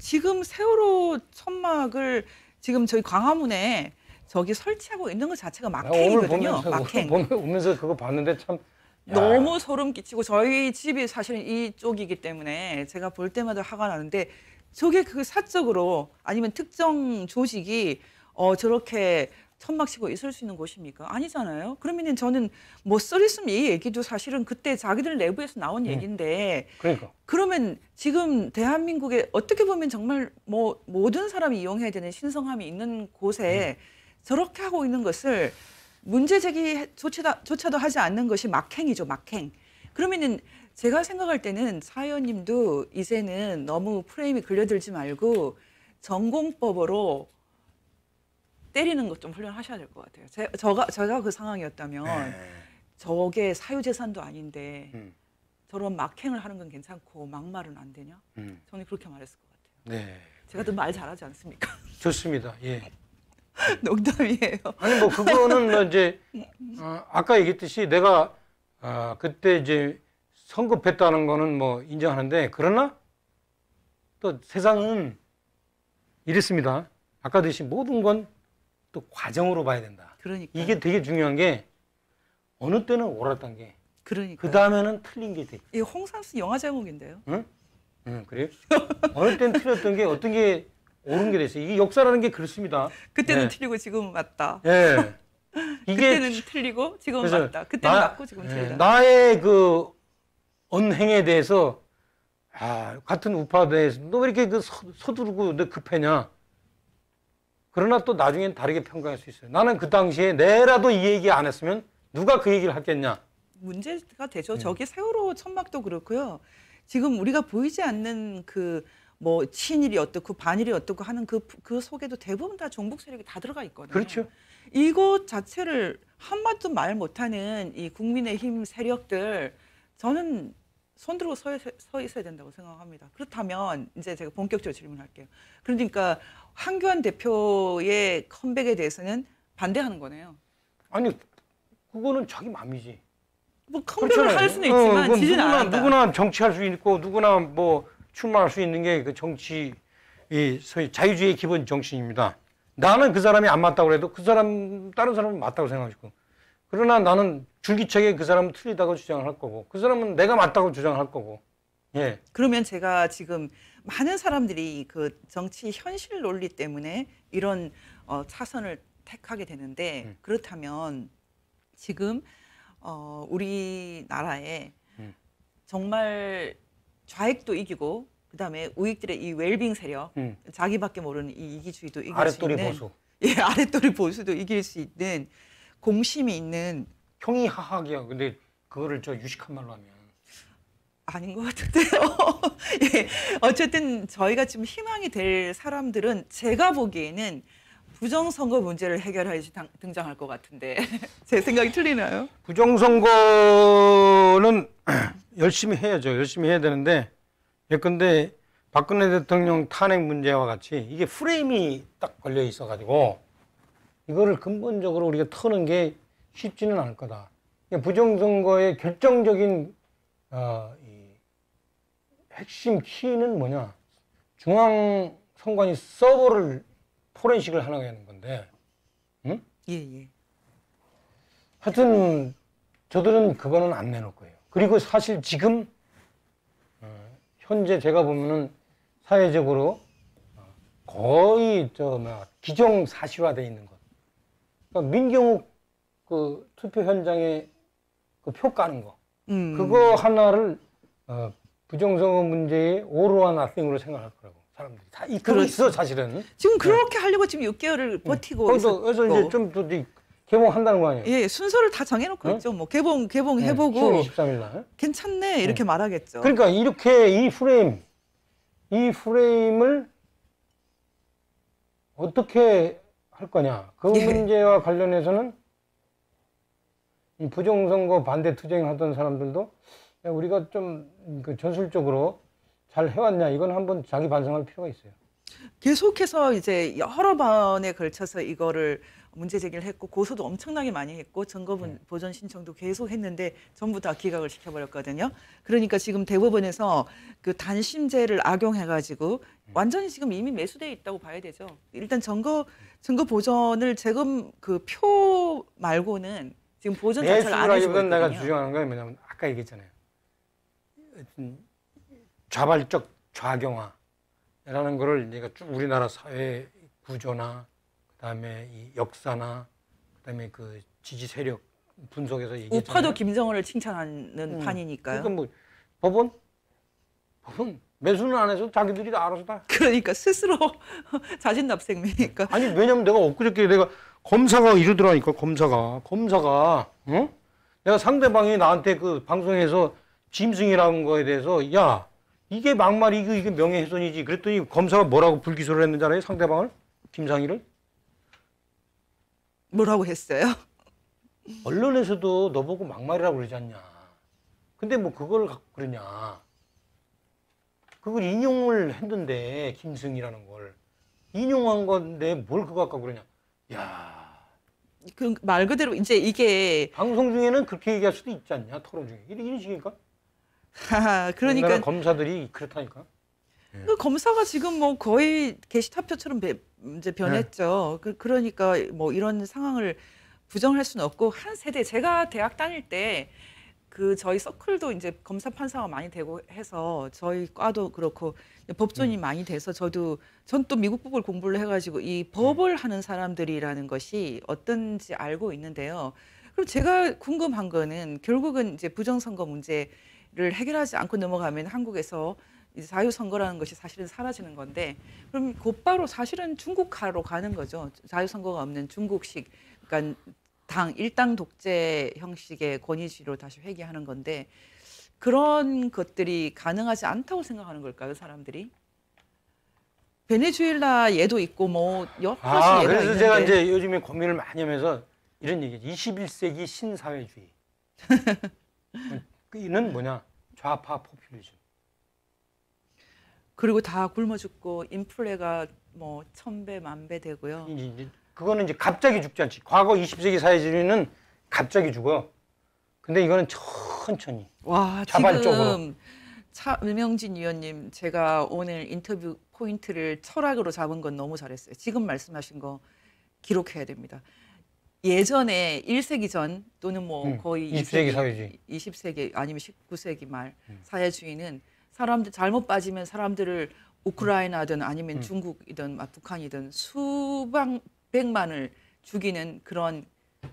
지금 세월호 천막을 지금 저희 광화문에 저기 설치하고 있는 것 자체가 아, 막행이거든요. 막행. 보면서 그거 봤는데 참 너무 소름 끼치고 저희 집이 사실은 이쪽이기 때문에 제가 볼 때마다 화가 나는데 저게 그 사적으로 아니면 특정 조직이 어 저렇게 천막 치고 있을 수 있는 곳입니까? 아니잖아요. 그러면 저는 뭐 쓰리슨 이 얘기도 사실은 그때 자기들 내부에서 나온 네. 얘기인데 그러니까. 그러면 지금 대한민국에 어떻게 보면 정말 뭐 모든 사람이 이용해야 되는 신성함이 있는 곳에 네. 저렇게 하고 있는 것을 문제 제기 조차도 하지 않는 것이 막행이죠, 막행. 그러면은 제가 생각할 때는 사연님도 이제는 너무 프레임이 걸려들지 말고 전공법으로 때리는 것 좀 훈련하셔야 될 것 같아요. 제, 저가 제가 그 상황이었다면 네. 저게 사유재산도 아닌데 음. 저런 막행을 하는 건 괜찮고 막말은 안 되냐? 음. 저는 그렇게 말했을 것 같아요. 네. 제가 또 말 잘하지 않습니까? 좋습니다. 예. 농담이에요. 아니 뭐 그거는 뭐 이제 음. 어, 아까 얘기했듯이 내가 어, 그때 이제 성급했다는 거는 뭐 인정하는데 그러나 또 세상은 이렇습니다 아까 듯이 모든 건또 과정으로 봐야 된다. 그러니까 이게 되게 중요한 게 어느 때는 옳았던 게 그러니까 그 다음에는 틀린 게 돼. 이 홍상수 영화 제목인데요. 응? 응그래 어느 때는 틀렸던 게 어떤 게 옳은 게 됐어요. 이게 역사라는 게 그렇습니다. 그때는 네. 틀리고 지금 맞다. 예. 네. 그때는 틀리고 지금 맞다. 그때는 나, 맞고 지금 예, 틀리다. 나의 그 언행에 대해서 아, 같은 우파 내에서도 왜 이렇게 그 서, 두르고 급하냐. 그러나 또 나중엔 다르게 평가할 수 있어요. 나는 그 당시에 내라도 이 얘기 안 했으면 누가 그 얘기를 하겠냐 문제가 되죠. 네. 저게 세월호 천막도 그렇고요. 지금 우리가 보이지 않는 그 뭐 친일이 어떻고 반일이 어떻고 하는 그그 그 속에도 대부분 다 종북 세력이 다 들어가 있거든요. 그렇죠. 이것 자체를 한마디도 말 못하는 이 국민의힘 세력들 저는 손 들고 서, 서 있어야 된다고 생각합니다. 그렇다면 이제 제가 본격적으로 질문할게요. 그러니까 황교안 대표의 컴백에 대해서는 반대하는 거네요. 아니 그거는 자기 마음이지. 뭐 컴백을 그렇잖할 수는 어, 있지만 어, 지지는 누구나, 안 누구나 정치할 수 있고 누구나 뭐 출마할 수 있는 게 그 정치 소위 자유주의 기본 정신입니다. 나는 그 사람이 안 맞다고 해도 그 사람 다른 사람은 맞다고 생각하고 그러나 나는 줄기차게 그 사람은 틀리다고 주장할 거고 그 사람은 내가 맞다고 주장할 거고 예. 그러면 제가 지금 많은 사람들이 그 정치 현실 논리 때문에 이런 어, 차선을 택하게 되는데 음. 그렇다면 지금 어, 우리나라에 음. 정말 좌익도 이기고 그다음에 우익들의 이 웰빙 세력 음. 자기밖에 모르는 이 이기주의도 이길 아수 있는 보수. 예 아랫돌이 보수도 이길 수 있는 공심이 있는 형이 하학이야 근데 그거를 저 유식한 말로 하면 아닌 것 같은데요. 예. 어쨌든 저희가 지금 희망이 될 사람들은 제가 보기에는 부정선거 문제를 해결해지 등장할 것 같은데 제 생각이 틀리나요? 부정선거는 열심히 해야죠. 열심히 해야 되는데 예컨대 박근혜 대통령 탄핵 문제와 같이 이게 프레임이 딱 걸려 있어가지고 이거를 근본적으로 우리가 터는 게 쉽지는 않을 거다. 부정선거의 결정적인 어, 핵심 키는 뭐냐? 중앙 선관위 서버를 포렌식을 하려고 건데, 응? 예, 예. 하여튼 저들은 그거는 안 내놓을 거예요. 그리고 사실 지금 어, 현재 제가 보면은 사회적으로 어, 거의 저막 기정 사실화돼 있는 것. 그러니까 민경욱 그 투표 현장에 그 표 까는 거. 음. 그거 하나를 어, 부정성어 문제의 오로와 나생으로 생각할 거라고 사람들이 다그렇 있어 사실은. 지금 네. 그렇게 네. 하려고 지금 6개월을 음. 버티고 응. 있었고. 그래서 이제 좀또 개봉한다는 거 아니에요? 예, 예 순서를 다 정해놓고 응? 네? 있죠. 뭐 개봉 개봉 네, 해보고. 23일 날. 괜찮네 이렇게 응. 말하겠죠. 그러니까 이렇게 이 프레임, 이 프레임을 어떻게 할 거냐 그 예. 문제와 관련해서는 부정선거 반대 투쟁하던 사람들도 우리가 좀그 전술적으로 잘 해왔냐 이건 한번 자기 반성할 필요가 있어요. 계속해서 이제 여러 번에 걸쳐서 이거를 문제 제기를 했고 고소도 엄청나게 많이 했고 증거 네. 보존 신청도 계속 했는데 전부 다 기각을 시켜버렸거든요. 그러니까 지금 대법원에서 그 단심제를 악용해가지고 네. 완전히 지금 이미 매수돼 있다고 봐야 되죠. 일단 증거 증거 보존을 지금 그 표 말고는 지금 보존 자체를 안 해주고 있거든요. 내가 주장하는 건 뭐냐면 아까 얘기했잖아요. 좌발적 좌경화라는 것을 우리가 쭉 우리나라 사회 구조나 그다음에 역사나 그다음에 그 지지 세력 분석에서 얘기했잖아요. 우파도 김정은을 칭찬하는 음, 판이니까요. 그러니까 뭐 법원 법원 매수는 안 해서 자기들이 다 알아서 다. 그러니까 스스로 자신 납생이니까. 아니 왜냐면 내가 엊그저께 내가 검사가 이러더라니까 검사가 검사가 응? 내가 상대방이 나한테 그 방송에서 짐승이라는 거에 대해서 야 이게 막말이고 이게 명예훼손이지 그랬더니 검사가 뭐라고 불기소를 했는지 알아요 상대방을 김상희를 뭐라고 했어요? 언론에서도 너보고 막말이라고 그러지 않냐 근데 뭐 그걸 갖고 그러냐 그걸 인용을 했는데 김승이라는 걸 인용한 건데 뭘 그거 갖고 그러냐 야 그 말 그대로 이제 이게 방송 중에는 그렇게 얘기할 수도 있지 않냐 토론 중에 이런, 이런 식이니까 그러니까 검사들이 그렇다니까. 그 검사가 지금 뭐 거의 게시타표처럼 이제 변했죠. 예. 그, 러니까뭐 이런 상황을 부정할 수는 없고 한 세대 제가 대학 다닐 때 그 저희 서클도 이제 검사 판사가 많이 되고 해서 저희 과도 그렇고 법조인이 음. 많이 돼서 저도 전 또 미국법을 공부를 해가지고 이 법을 음. 하는 사람들이라는 것이 어떤지 알고 있는데요. 그럼 제가 궁금한 거는 결국은 이제 부정선거 문제 를 해결하지 않고 넘어가면 한국에서 이제 자유 선거라는 것이 사실은 사라지는 건데 그럼 곧바로 사실은 중국화로 가는 거죠. 자유 선거가 없는 중국식 그러니까 당 일당 독재 형식의 권위주의로 다시 회귀하는 건데 그런 것들이 가능하지 않다고 생각하는 걸까요, 그 사람들이? 베네수엘라 예도 있고 뭐 여러 아, 가지 아, 예가 그래서 있는데. 제가 이제 요즘에 고민을 많이 하면서 이런 얘기죠. 21세기 신사회주의. 그 이는 뭐냐? 좌파 포퓰리즘. 그리고 다 굶어 죽고 인플레가 뭐 천배 만배 되고요. 이제 그거는 이제 갑자기 죽지 않지. 과거 20세기 사회주의는 갑자기 죽어. 근데 이거는 천천히. 와, 자발적으로. 지금 차명진 위원님 제가 오늘 인터뷰 포인트를 철학으로 잡은 건 너무 잘했어요. 지금 말씀하신 거 기록해야 됩니다. 예전에 1세기 전 또는 뭐 음, 거의 20세기, 사회주의. 20세기 아니면 19세기 말 음. 사회주의는 사람들 잘못 빠지면 사람들을 우크라이나든 아니면 음. 중국이든 아, 북한이든 수방 백만을 죽이는 그런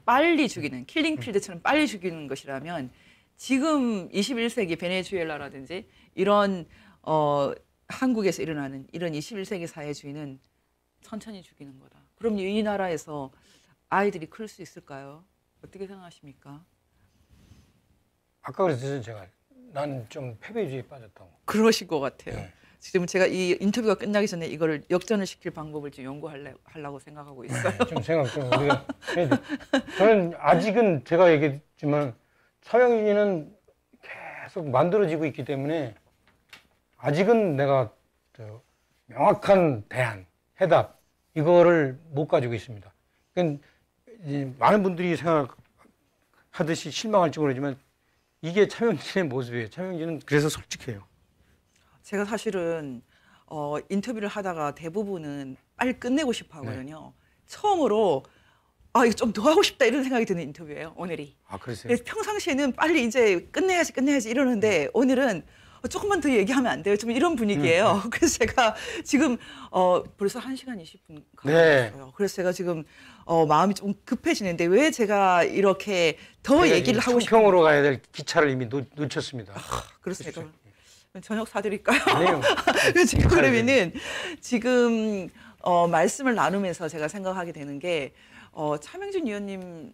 빨리 죽이는 킬링필드처럼 음. 빨리 죽이는 것이라면 지금 21세기 베네수엘라라든지 이런 어 한국에서 일어나는 이런 21세기 사회주의는 천천히 죽이는 거다. 그럼 이 나라에서 아이들이 클 수 있을까요? 어떻게 생각하십니까? 아까 그래서 제가 난 좀 패배주의에 빠졌다 그러신 것 같아요. 네. 지금 제가 이 인터뷰가 끝나기 전에 이거를 역전을 시킬 방법을 지금 연구하려고 생각하고 네, 있어요. 네, 좀 생각 좀 우리가 저는 아직은 제가 얘기했지만 사회윤는 계속 만들어지고 있기 때문에 아직은 내가 명확한 대안, 해답 이거를 못 가지고 있습니다. 그러니까 많은 분들이 생각하듯이 실망할지 모르지만 이게 차명진의 모습이에요. 차명진은 그래서 솔직해요. 제가 사실은 어, 인터뷰를 하다가 대부분은 빨리 끝내고 싶어 하거든요. 네. 처음으로 아, 이거 좀 더 하고 싶다 이런 생각이 드는 인터뷰예요, 오늘이. 아, 그러세요? 예, 평상시에는 빨리 이제 끝내야지, 끝내야지 이러는데 네. 오늘은 조금만 더 얘기하면 안 돼요. 좀 이런 분위기예요. 음, 네. 그래서 제가 지금 어, 벌써 1시간 20분 가고 있어요. 그래서 제가 지금 어, 마음이 좀 급해지는데 왜 제가 이렇게 더 얘기를 하고 싶어요? 평으로 가야 될 기차를 이미 놓, 쳤습니다 아, 그렇습니까? 그렇죠. 저녁 사드릴까요? 아니요. 지금 그러면은 지금 어, 말씀을 나누면서 제가 생각하게 되는 게 어, 차명진 위원님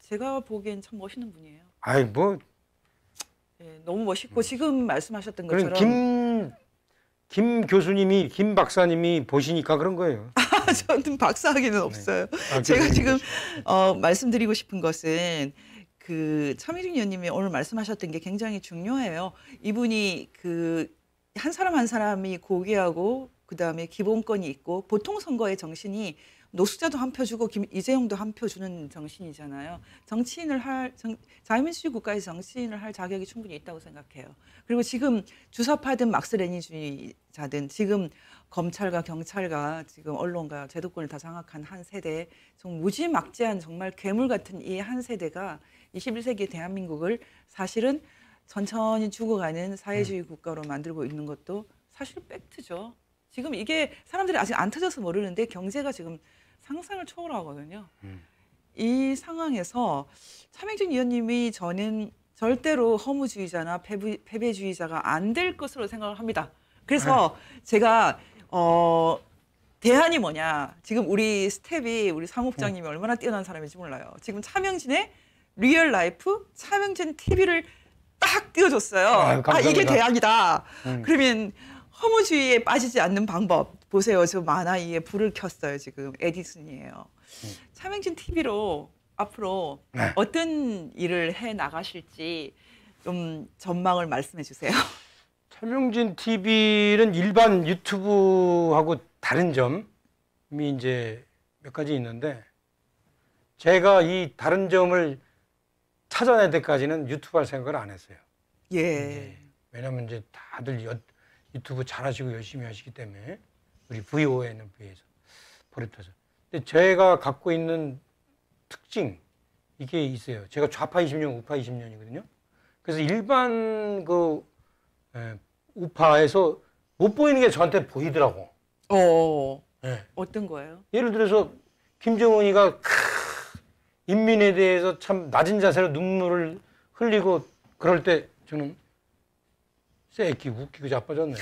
제가 보기엔 참 멋있는 분이에요. 아이 뭐 네, 너무 멋있고 음. 지금 말씀하셨던 것처럼 김, 김 교수님이 김 박사님이 보시니까 그런 거예요. 저는 박사학위는 네. 없어요. 아, 제가 지금 어, 말씀드리고 싶은 것은 그 차미린 의원님이 오늘 말씀하셨던 게 굉장히 중요해요. 이분이 그 한 사람 한 사람이 고귀하고 그다음에 기본권이 있고 보통 선거의 정신이 노숙자도 한 표 주고 김, 이재용도 한 표 주는 정신이잖아요. 정치인을 할 정, 자유민주주의 국가의 정치인을 할 자격이 충분히 있다고 생각해요. 그리고 지금 주사파든 막스레니주의자든 지금 검찰과 경찰과 지금 언론과 제도권을 다 장악한 한 세대, 좀 무지막지한 정말 괴물 같은 이 한 세대가 21세기 대한민국을 사실은 천천히 죽어가는 사회주의 음. 국가로 만들고 있는 것도 사실 팩트죠. 지금 이게 사람들이 아직 안 터져서 모르는데 경제가 지금 상상을 초월하거든요. 음. 이 상황에서 차명진 위원님이 저는 절대로 허무주의자나 패배주의자가안 될 것으로 생각을 합니다. 그래서 네. 제가 어, 대안이 뭐냐. 지금 우리 스텝이 우리 사무국장님이 어. 얼마나 뛰어난 사람인지 몰라요. 지금 차명진의 리얼 라이프 차명진 TV를 딱 띄워줬어요. 아유, 아, 이게 대학이다. 음. 그러면 허무주의에 빠지지 않는 방법 보세요. 저 만화 위에 불을 켰어요. 지금 에디슨이에요. 음. 차명진 TV로 앞으로 네. 어떤 일을 해 나가실지 좀 전망을 말씀해 주세요. 차명진 TV는 일반 유튜브하고 다른 점이 이제 몇 가지 있는데 제가 이 다른 점을 찾아낼 때까지는 유튜브 할 생각을 안 했어요. 예. 예. 왜냐면 이제 다들 여, 유튜브 잘하시고 열심히 하시기 때문에 우리 VOA는 비해서 버릇해서. 근데 제가 갖고 있는 특징 이게 있어요. 제가 좌파 20년, 우파 20년이거든요. 그래서 일반 그 예, 우파에서 못 보이는 게 저한테 보이더라고. 어, 어, 어. 예. 어떤 거예요? 예를 들어서 김정은이가 크, 인민에 대해서 참 낮은 자세로 눈물을 흘리고 그럴 때 저는 새끼 웃기고 자빠졌네.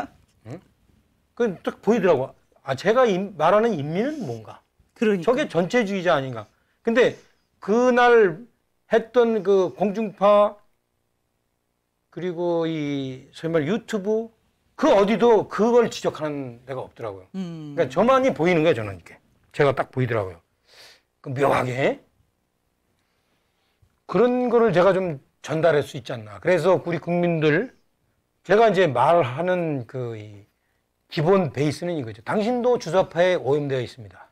응? 그딱 보이더라고. 아 제가 인, 말하는 인민은 뭔가. 그러니까. 저게 전체주의자 아닌가. 근데 그날 했던 그 공중파 그리고 이 소위 말 유튜브 그 어디도 그걸 지적하는 데가 없더라고요. 음. 그러니까 저만이 보이는 거예요, 저는 이게. 제가 딱 보이더라고요. 그 묘하게 그런 거를 제가 좀 전달할 수 있지 않나. 그래서 우리 국민들 제가 이제 말하는 그 기본 베이스는 이거죠. 당신도 주사파에 오염되어 있습니다.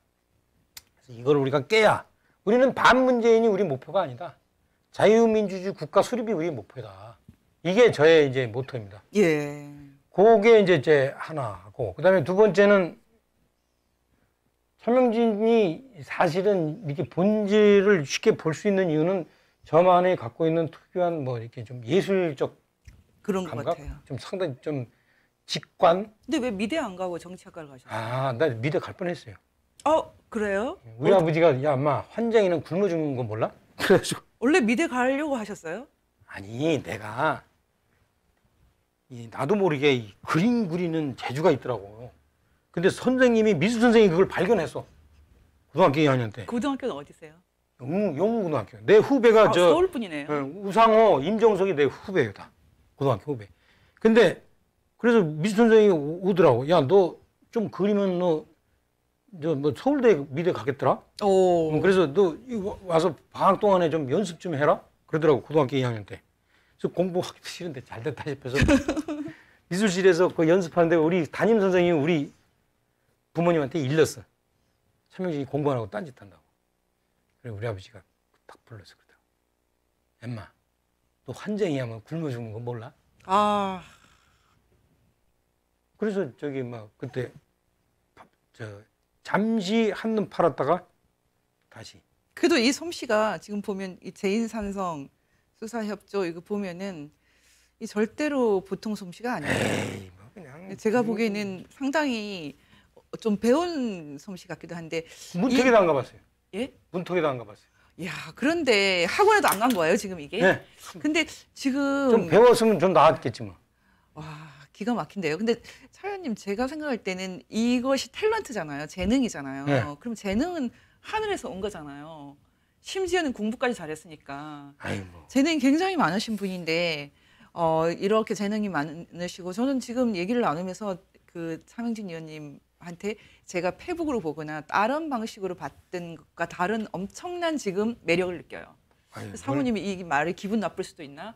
이걸 우리가 깨야 우리는 반문재인이 우리 목표가 아니다. 자유민주주의 국가 수립이 우리 목표다. 이게 저의 이제 모토입니다. 예. 그게 이제 제 하나고 그다음에 두 번째는 서명진이 사실은 이렇게 본질을 쉽게 볼 수 있는 이유는 저만이 갖고 있는 특유한 뭐 이렇게 좀 예술적 그런 감각? 같아요. 좀 상당히 좀 직관. 근데 왜 미대 안 가고 정치학과를 가셨어요? 아, 나 미대 갈 뻔했어요. 어, 그래요? 우리 어, 아버지가 야, 엄마 환장이는 굶어 죽는 거 몰라? 그래가 원래 미대 가려고 하셨어요? 아니, 내가 나도 모르게 그림 그리는 재주가 있더라고. 근데 선생님이 미술 선생님이 그걸 발견했어. 고등학교 2학년 때. 고등학교는 어디세요? 영문, 영문고등학교. 내 후배가 아, 저 서울 분이네요. 예, 우상호, 임정석이 내 후배예요 다. 고등학교 후배. 근데 그래서 미술 선생님이 오더라고. 야 너 좀 그리면 너 저 뭐 서울대 미대 가겠더라. 오. 음, 그래서 너 와서 방학 동안에 좀 연습 좀 해라. 그러더라고 고등학교 2학년 때. 저 공부하기 싫은데 잘 됐다 싶어서 미술실에서 그 연습하는데 우리 담임 선생님이 우리 부모님한테 일렀어. 삼형진이 공부 안 하고 딴짓 한다고. 그래서 우리 아버지가 딱 불러서 그러다. 엠마, 너 환쟁이 하면 굶어 죽는 거 몰라? 아. 그래서 저기 막 그때 저 잠시 한눈 팔았다가 다시. 그래도 이 솜씨가 지금 보면 이 재인 산성 수사협조 이거 보면은 이 절대로 보통 솜씨가 아니에요. 뭐 그냥 네, 제가 보기에는 상당히 좀 배운 솜씨 같기도 한데 문턱에도 안 가봤어요. 예? 문턱에도 안 가봤어요. 야 그런데 학원에도 안 간 거예요 지금 이게. 네. 근데 지금 좀 배웠으면 좀 나았겠지 뭐. 와 기가 막힌데요. 근데 차연님 제가 생각할 때는 이것이 탤런트잖아요. 재능이잖아요. 네. 그럼 재능은 하늘에서 온 거잖아요. 심지어는 공부까지 잘했으니까 뭐. 재능이 굉장히 많으신 분인데 어, 이렇게 재능이 많으시고 저는 지금 얘기를 나누면서 그 삼영진 의원님한테 제가 페북으로 보거나 다른 방식으로 봤던 것과 다른 엄청난 지금 매력을 느껴요. 아유, 그 사모님이 이 말이 기분 나쁠 수도 있나?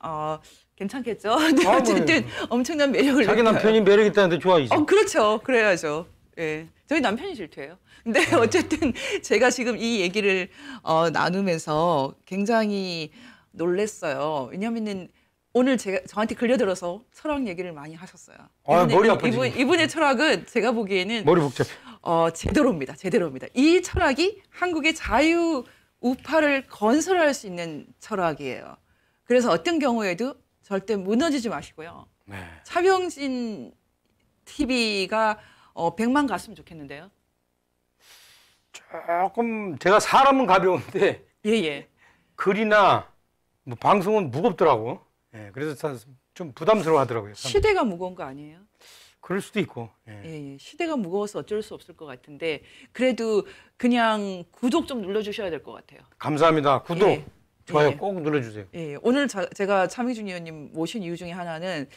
어, 괜찮겠죠? 아, 뭐. 어쨌든 엄청난 매력을 자기 느껴 남편이 매력 있다는데 좋아이죠. 어, 그렇죠. 그래야죠. 예. 저희 남편이 질투해요. 근데 네. 어쨌든 제가 지금 이 얘기를 어, 나누면서 굉장히 놀랬어요. 왜냐면은 오늘 제가 저한테 글려들어서 철학 얘기를 많이 하셨어요. 아, 이분의, 머리 아프 이분, 이분의 철학은 제가 보기에는 머리 복잡. 어, 제대로입니다. 제대로입니다. 이 철학이 한국의 자유 우파를 건설할 수 있는 철학이에요. 그래서 어떤 경우에도 절대 무너지지 마시고요. 네. 차병진 TV가 어, 100만 갔으면 좋겠는데요. 조금 제가 사람은 가벼운데 예예. 예. 글이나 뭐 방송은 무겁더라고. 예, 그래서 좀 부담스러워하더라고요. 시대가 무거운 거 아니에요? 그럴 수도 있고. 예. 예. 예, 시대가 무거워서 어쩔 수 없을 것 같은데 그래도 그냥 구독 좀 눌러주셔야 될 것 같아요. 감사합니다. 구독, 예. 예. 좋아요 예. 꼭 눌러주세요. 예, 오늘 자- 제가 차미준 의원님 모신 이유 중에 하나는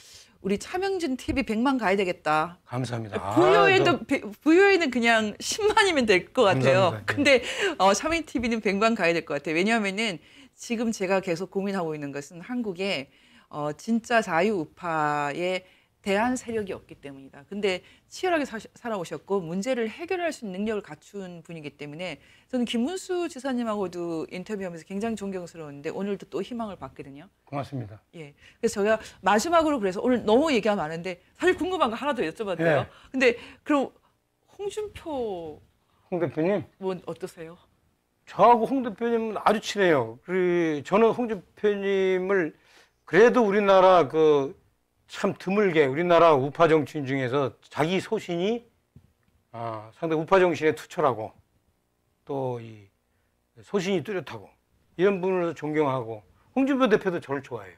우리 차명진 TV 100만 가야 되겠다. 감사합니다. VOA도, 아, 너... VOA는 그냥 10만이면 될 것 같아요. 네. 근데 어, 차명진 TV는 100만 가야 될 것 같아요. 왜냐하면은 지금 제가 계속 고민하고 있는 것은 한국에 어, 진짜 자유우파의 대한 세력이 없기 때문이다. 근데 치열하게 사, 살아오셨고 문제를 해결할 수 있는 능력을 갖춘 분이기 때문에 저는 김문수 지사님하고도 인터뷰하면서 굉장히 존경스러웠데 오늘도 또 희망을 봤거든요. 고맙습니다. 예. 그래서 제가 마지막으로 그래서 오늘 너무 얘기가 많은데 사실 궁금한 거 하나 더 여쭤봐도 예. 돼요? 예. 근데 그럼 홍준표 홍 대표님? 뭐 어떠세요? 저하고 홍 대표님은 아주 친해요. 그 저는 홍 대표님을 그래도 우리나라 그참 드물게 우리나라 우파 정치인 중에서 자기 소신이 아, 상당히 우파 정신에 투철하고 또 이 소신이 뚜렷하고 이런 분을 존경하고 홍준표 대표도 저를 좋아해요.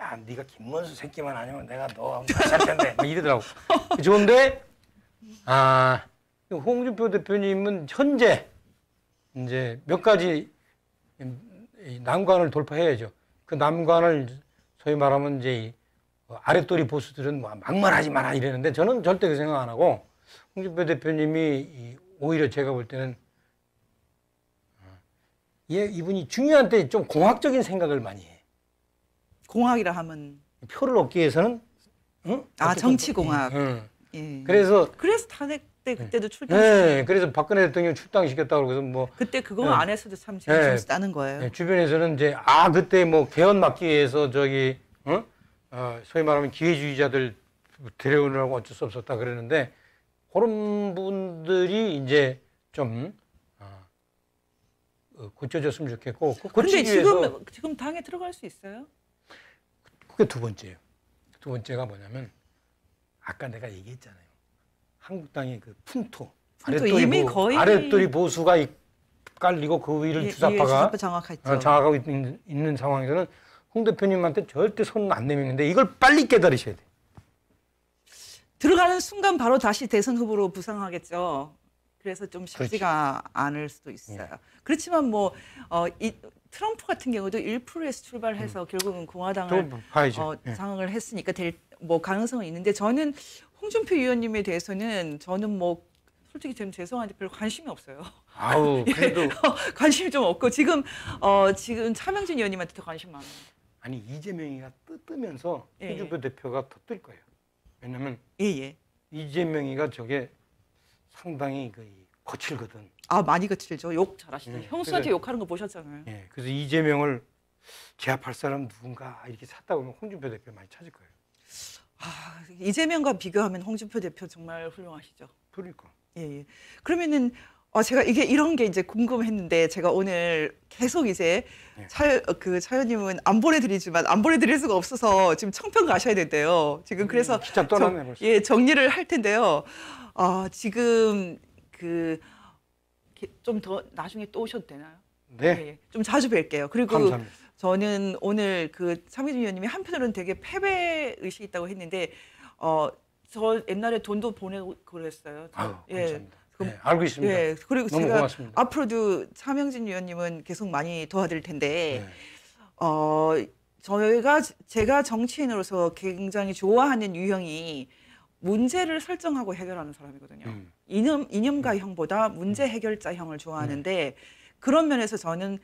야, 네가 김문수 새끼만 아니면 내가 너하고 살 텐데 막 이러더라고. 좋은데 아 홍준표 대표님은 현재 이제 몇 가지 난관을 돌파해야죠. 그 난관을 소위 말하면 이제 어, 아랫도리 보수들은 뭐 막말하지 마라 이랬는데 저는 절대 그 생각 안 하고 홍준표 대표님이 오히려 제가 볼 때는 어, 얘 이분이 중요한 때 좀 공학적인 생각을 많이 해. 공학이라 하면 표를 얻기 위해서는 응? 아 정치 뭐, 공학. 응. 예. 예. 그래서 그래서 탄핵 때 예. 그때도 출당. 예. 예. 그래서 박근혜 대통령 출당시켰다고 그래서 뭐 그때 그거 예. 안했서도참 지금 었다는 거예요. 예. 주변에서는 이제 아 그때 뭐 개헌 막기 위해서 저기 응? 어, 소위 말하면 기회주의자들 데려오느라고 어쩔 수 없었다 그랬는데 그런 분들이 이제 좀 아, 어, 고쳐졌으면 좋겠고 그런데 지금 지금 당에 들어갈 수 있어요? 그게 두 번째예요. 두 번째가 뭐냐면 아까 내가 얘기했잖아요. 한국당의 그 풍토 아랫돌이 보수가 깔리고 그 위를 예, 주사파가 예, 주사파 장악하고 있는, 있는 상황에서는 홍 대표님한테 절대 손 안내밀는데 이걸 빨리 깨달으셔야 돼. 들어가는 순간 바로 다시 대선 후보로 부상하겠죠. 그래서 좀 쉽지가 그렇지. 않을 수도 있어요. 네. 그렇지만 뭐 어, 이, 트럼프 같은 경우도 1%에서 출발해서 음. 결국은 공화당을 어, 네. 장악을 했으니까 될 뭐 가능성은 있는데 저는 홍준표 의원님에 대해서는 저는 뭐 솔직히 저는 죄송한데 별로 관심이 없어요. 아우 그래도 어, 관심이 좀 없고 지금 어 지금 차명진 의원님한테 더 관심 많아요. 아니 이재명이가 뜨, 뜨면서 홍준표 예, 예. 대표가 더 뜰 거예요. 왜냐면 예예. 예. 이재명이가 저게 상당히 그 거칠거든. 아 많이 거칠죠. 욕 잘하시네. 예. 형수한테 그래 욕하는 거 보셨잖아요. 예. 그래서 이재명을 제압할 사람 누군가 이렇게 찾다 보면 홍준표 대표 많이 찾을 거예요. 아, 이재명과 비교하면 홍준표 대표 정말 훌륭하시죠. 그러니까. 예, 예. 그러면은 어, 제가 이게 이런 게 이제 궁금했는데 제가 오늘 계속 이제 네. 차그 어, 차연님은 안 보내드리지만 안 보내드릴 수가 없어서 지금 청평 가셔야 된대요. 지금 음, 그래서 음, 떠났네, 벌써. 예 정리를 할 텐데요. 어, 지금 그 좀 더 나중에 또 오셔도 되나요? 네. 예, 좀 자주 뵐게요. 그리고 감사합니다. 저는 오늘 그 참기준 위원님이 한편으로는 되게 패배 의식이 있다고 했는데 어. 저 옛날에 돈도 보내고 그랬어요. 아유, 예. 감사합니다. 그 네, 알고 있습니다. 예, 그리고 제가 고맙습니다. 앞으로도 차명진 위원님은 계속 많이 도와드릴 텐데 네. 어 저희가 제가 정치인으로서 굉장히 좋아하는 유형이 문제를 설정하고 해결하는 사람이거든요. 음. 이념 이념가형보다 음. 문제 음. 해결자형을 좋아하는데 음. 그런 면에서 저는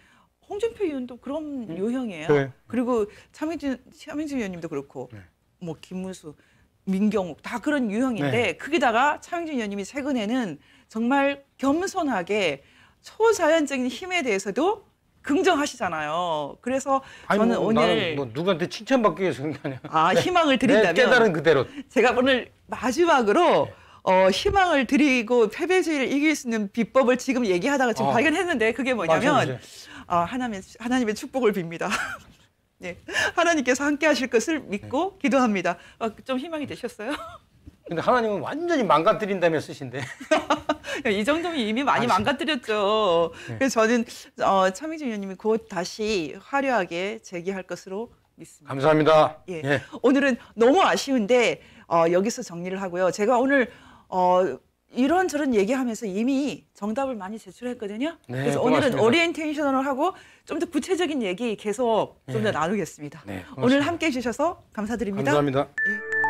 홍준표 의원도 그런 음. 네. 유형이에요. 네. 그리고 차명진 차명진 의원님도 그렇고 네. 뭐 김문수, 민경욱 다 그런 유형인데 네. 거기다가 차명진 의원님이 최근에는 정말 겸손하게 초자연적인 힘에 대해서도 긍정하시잖아요. 그래서 아니, 저는 뭐, 오늘 뭐 누구한테 칭찬받기 위해서 그런 게 아니야. 아 네. 희망을 드린다면 깨달은 그대로. 제가 오늘 마지막으로 네. 어, 희망을 드리고 패배주의를 이길 수 있는 비법을 지금 얘기하다가 지금 아, 발견했는데 그게 뭐냐면 아, 하나님 하나님의 축복을 빕니다. 네, 하나님께서 함께 하실 것을 믿고 네. 기도합니다. 아, 좀 희망이 되셨어요? 근데 하나님은 완전히 망가뜨린다며 쓰신데. 이 정도면 이미 많이 아, 망가뜨렸죠. 네. 그래서 저는 어, 차민준 의원님이 곧 다시 화려하게 재기할 것으로 믿습니다. 감사합니다. 예. 예. 오늘은 너무 아쉬운데 어, 여기서 정리를 하고요. 제가 오늘 어, 이런저런 얘기하면서 이미 정답을 많이 제출했거든요. 네, 그래서 고맙습니다. 오늘은 오리엔테이션을 하고 좀 더 구체적인 얘기 계속 좀더 예. 네. 나누겠습니다. 네, 오늘 함께 해주셔서 감사드립니다. 감사합니다. 예.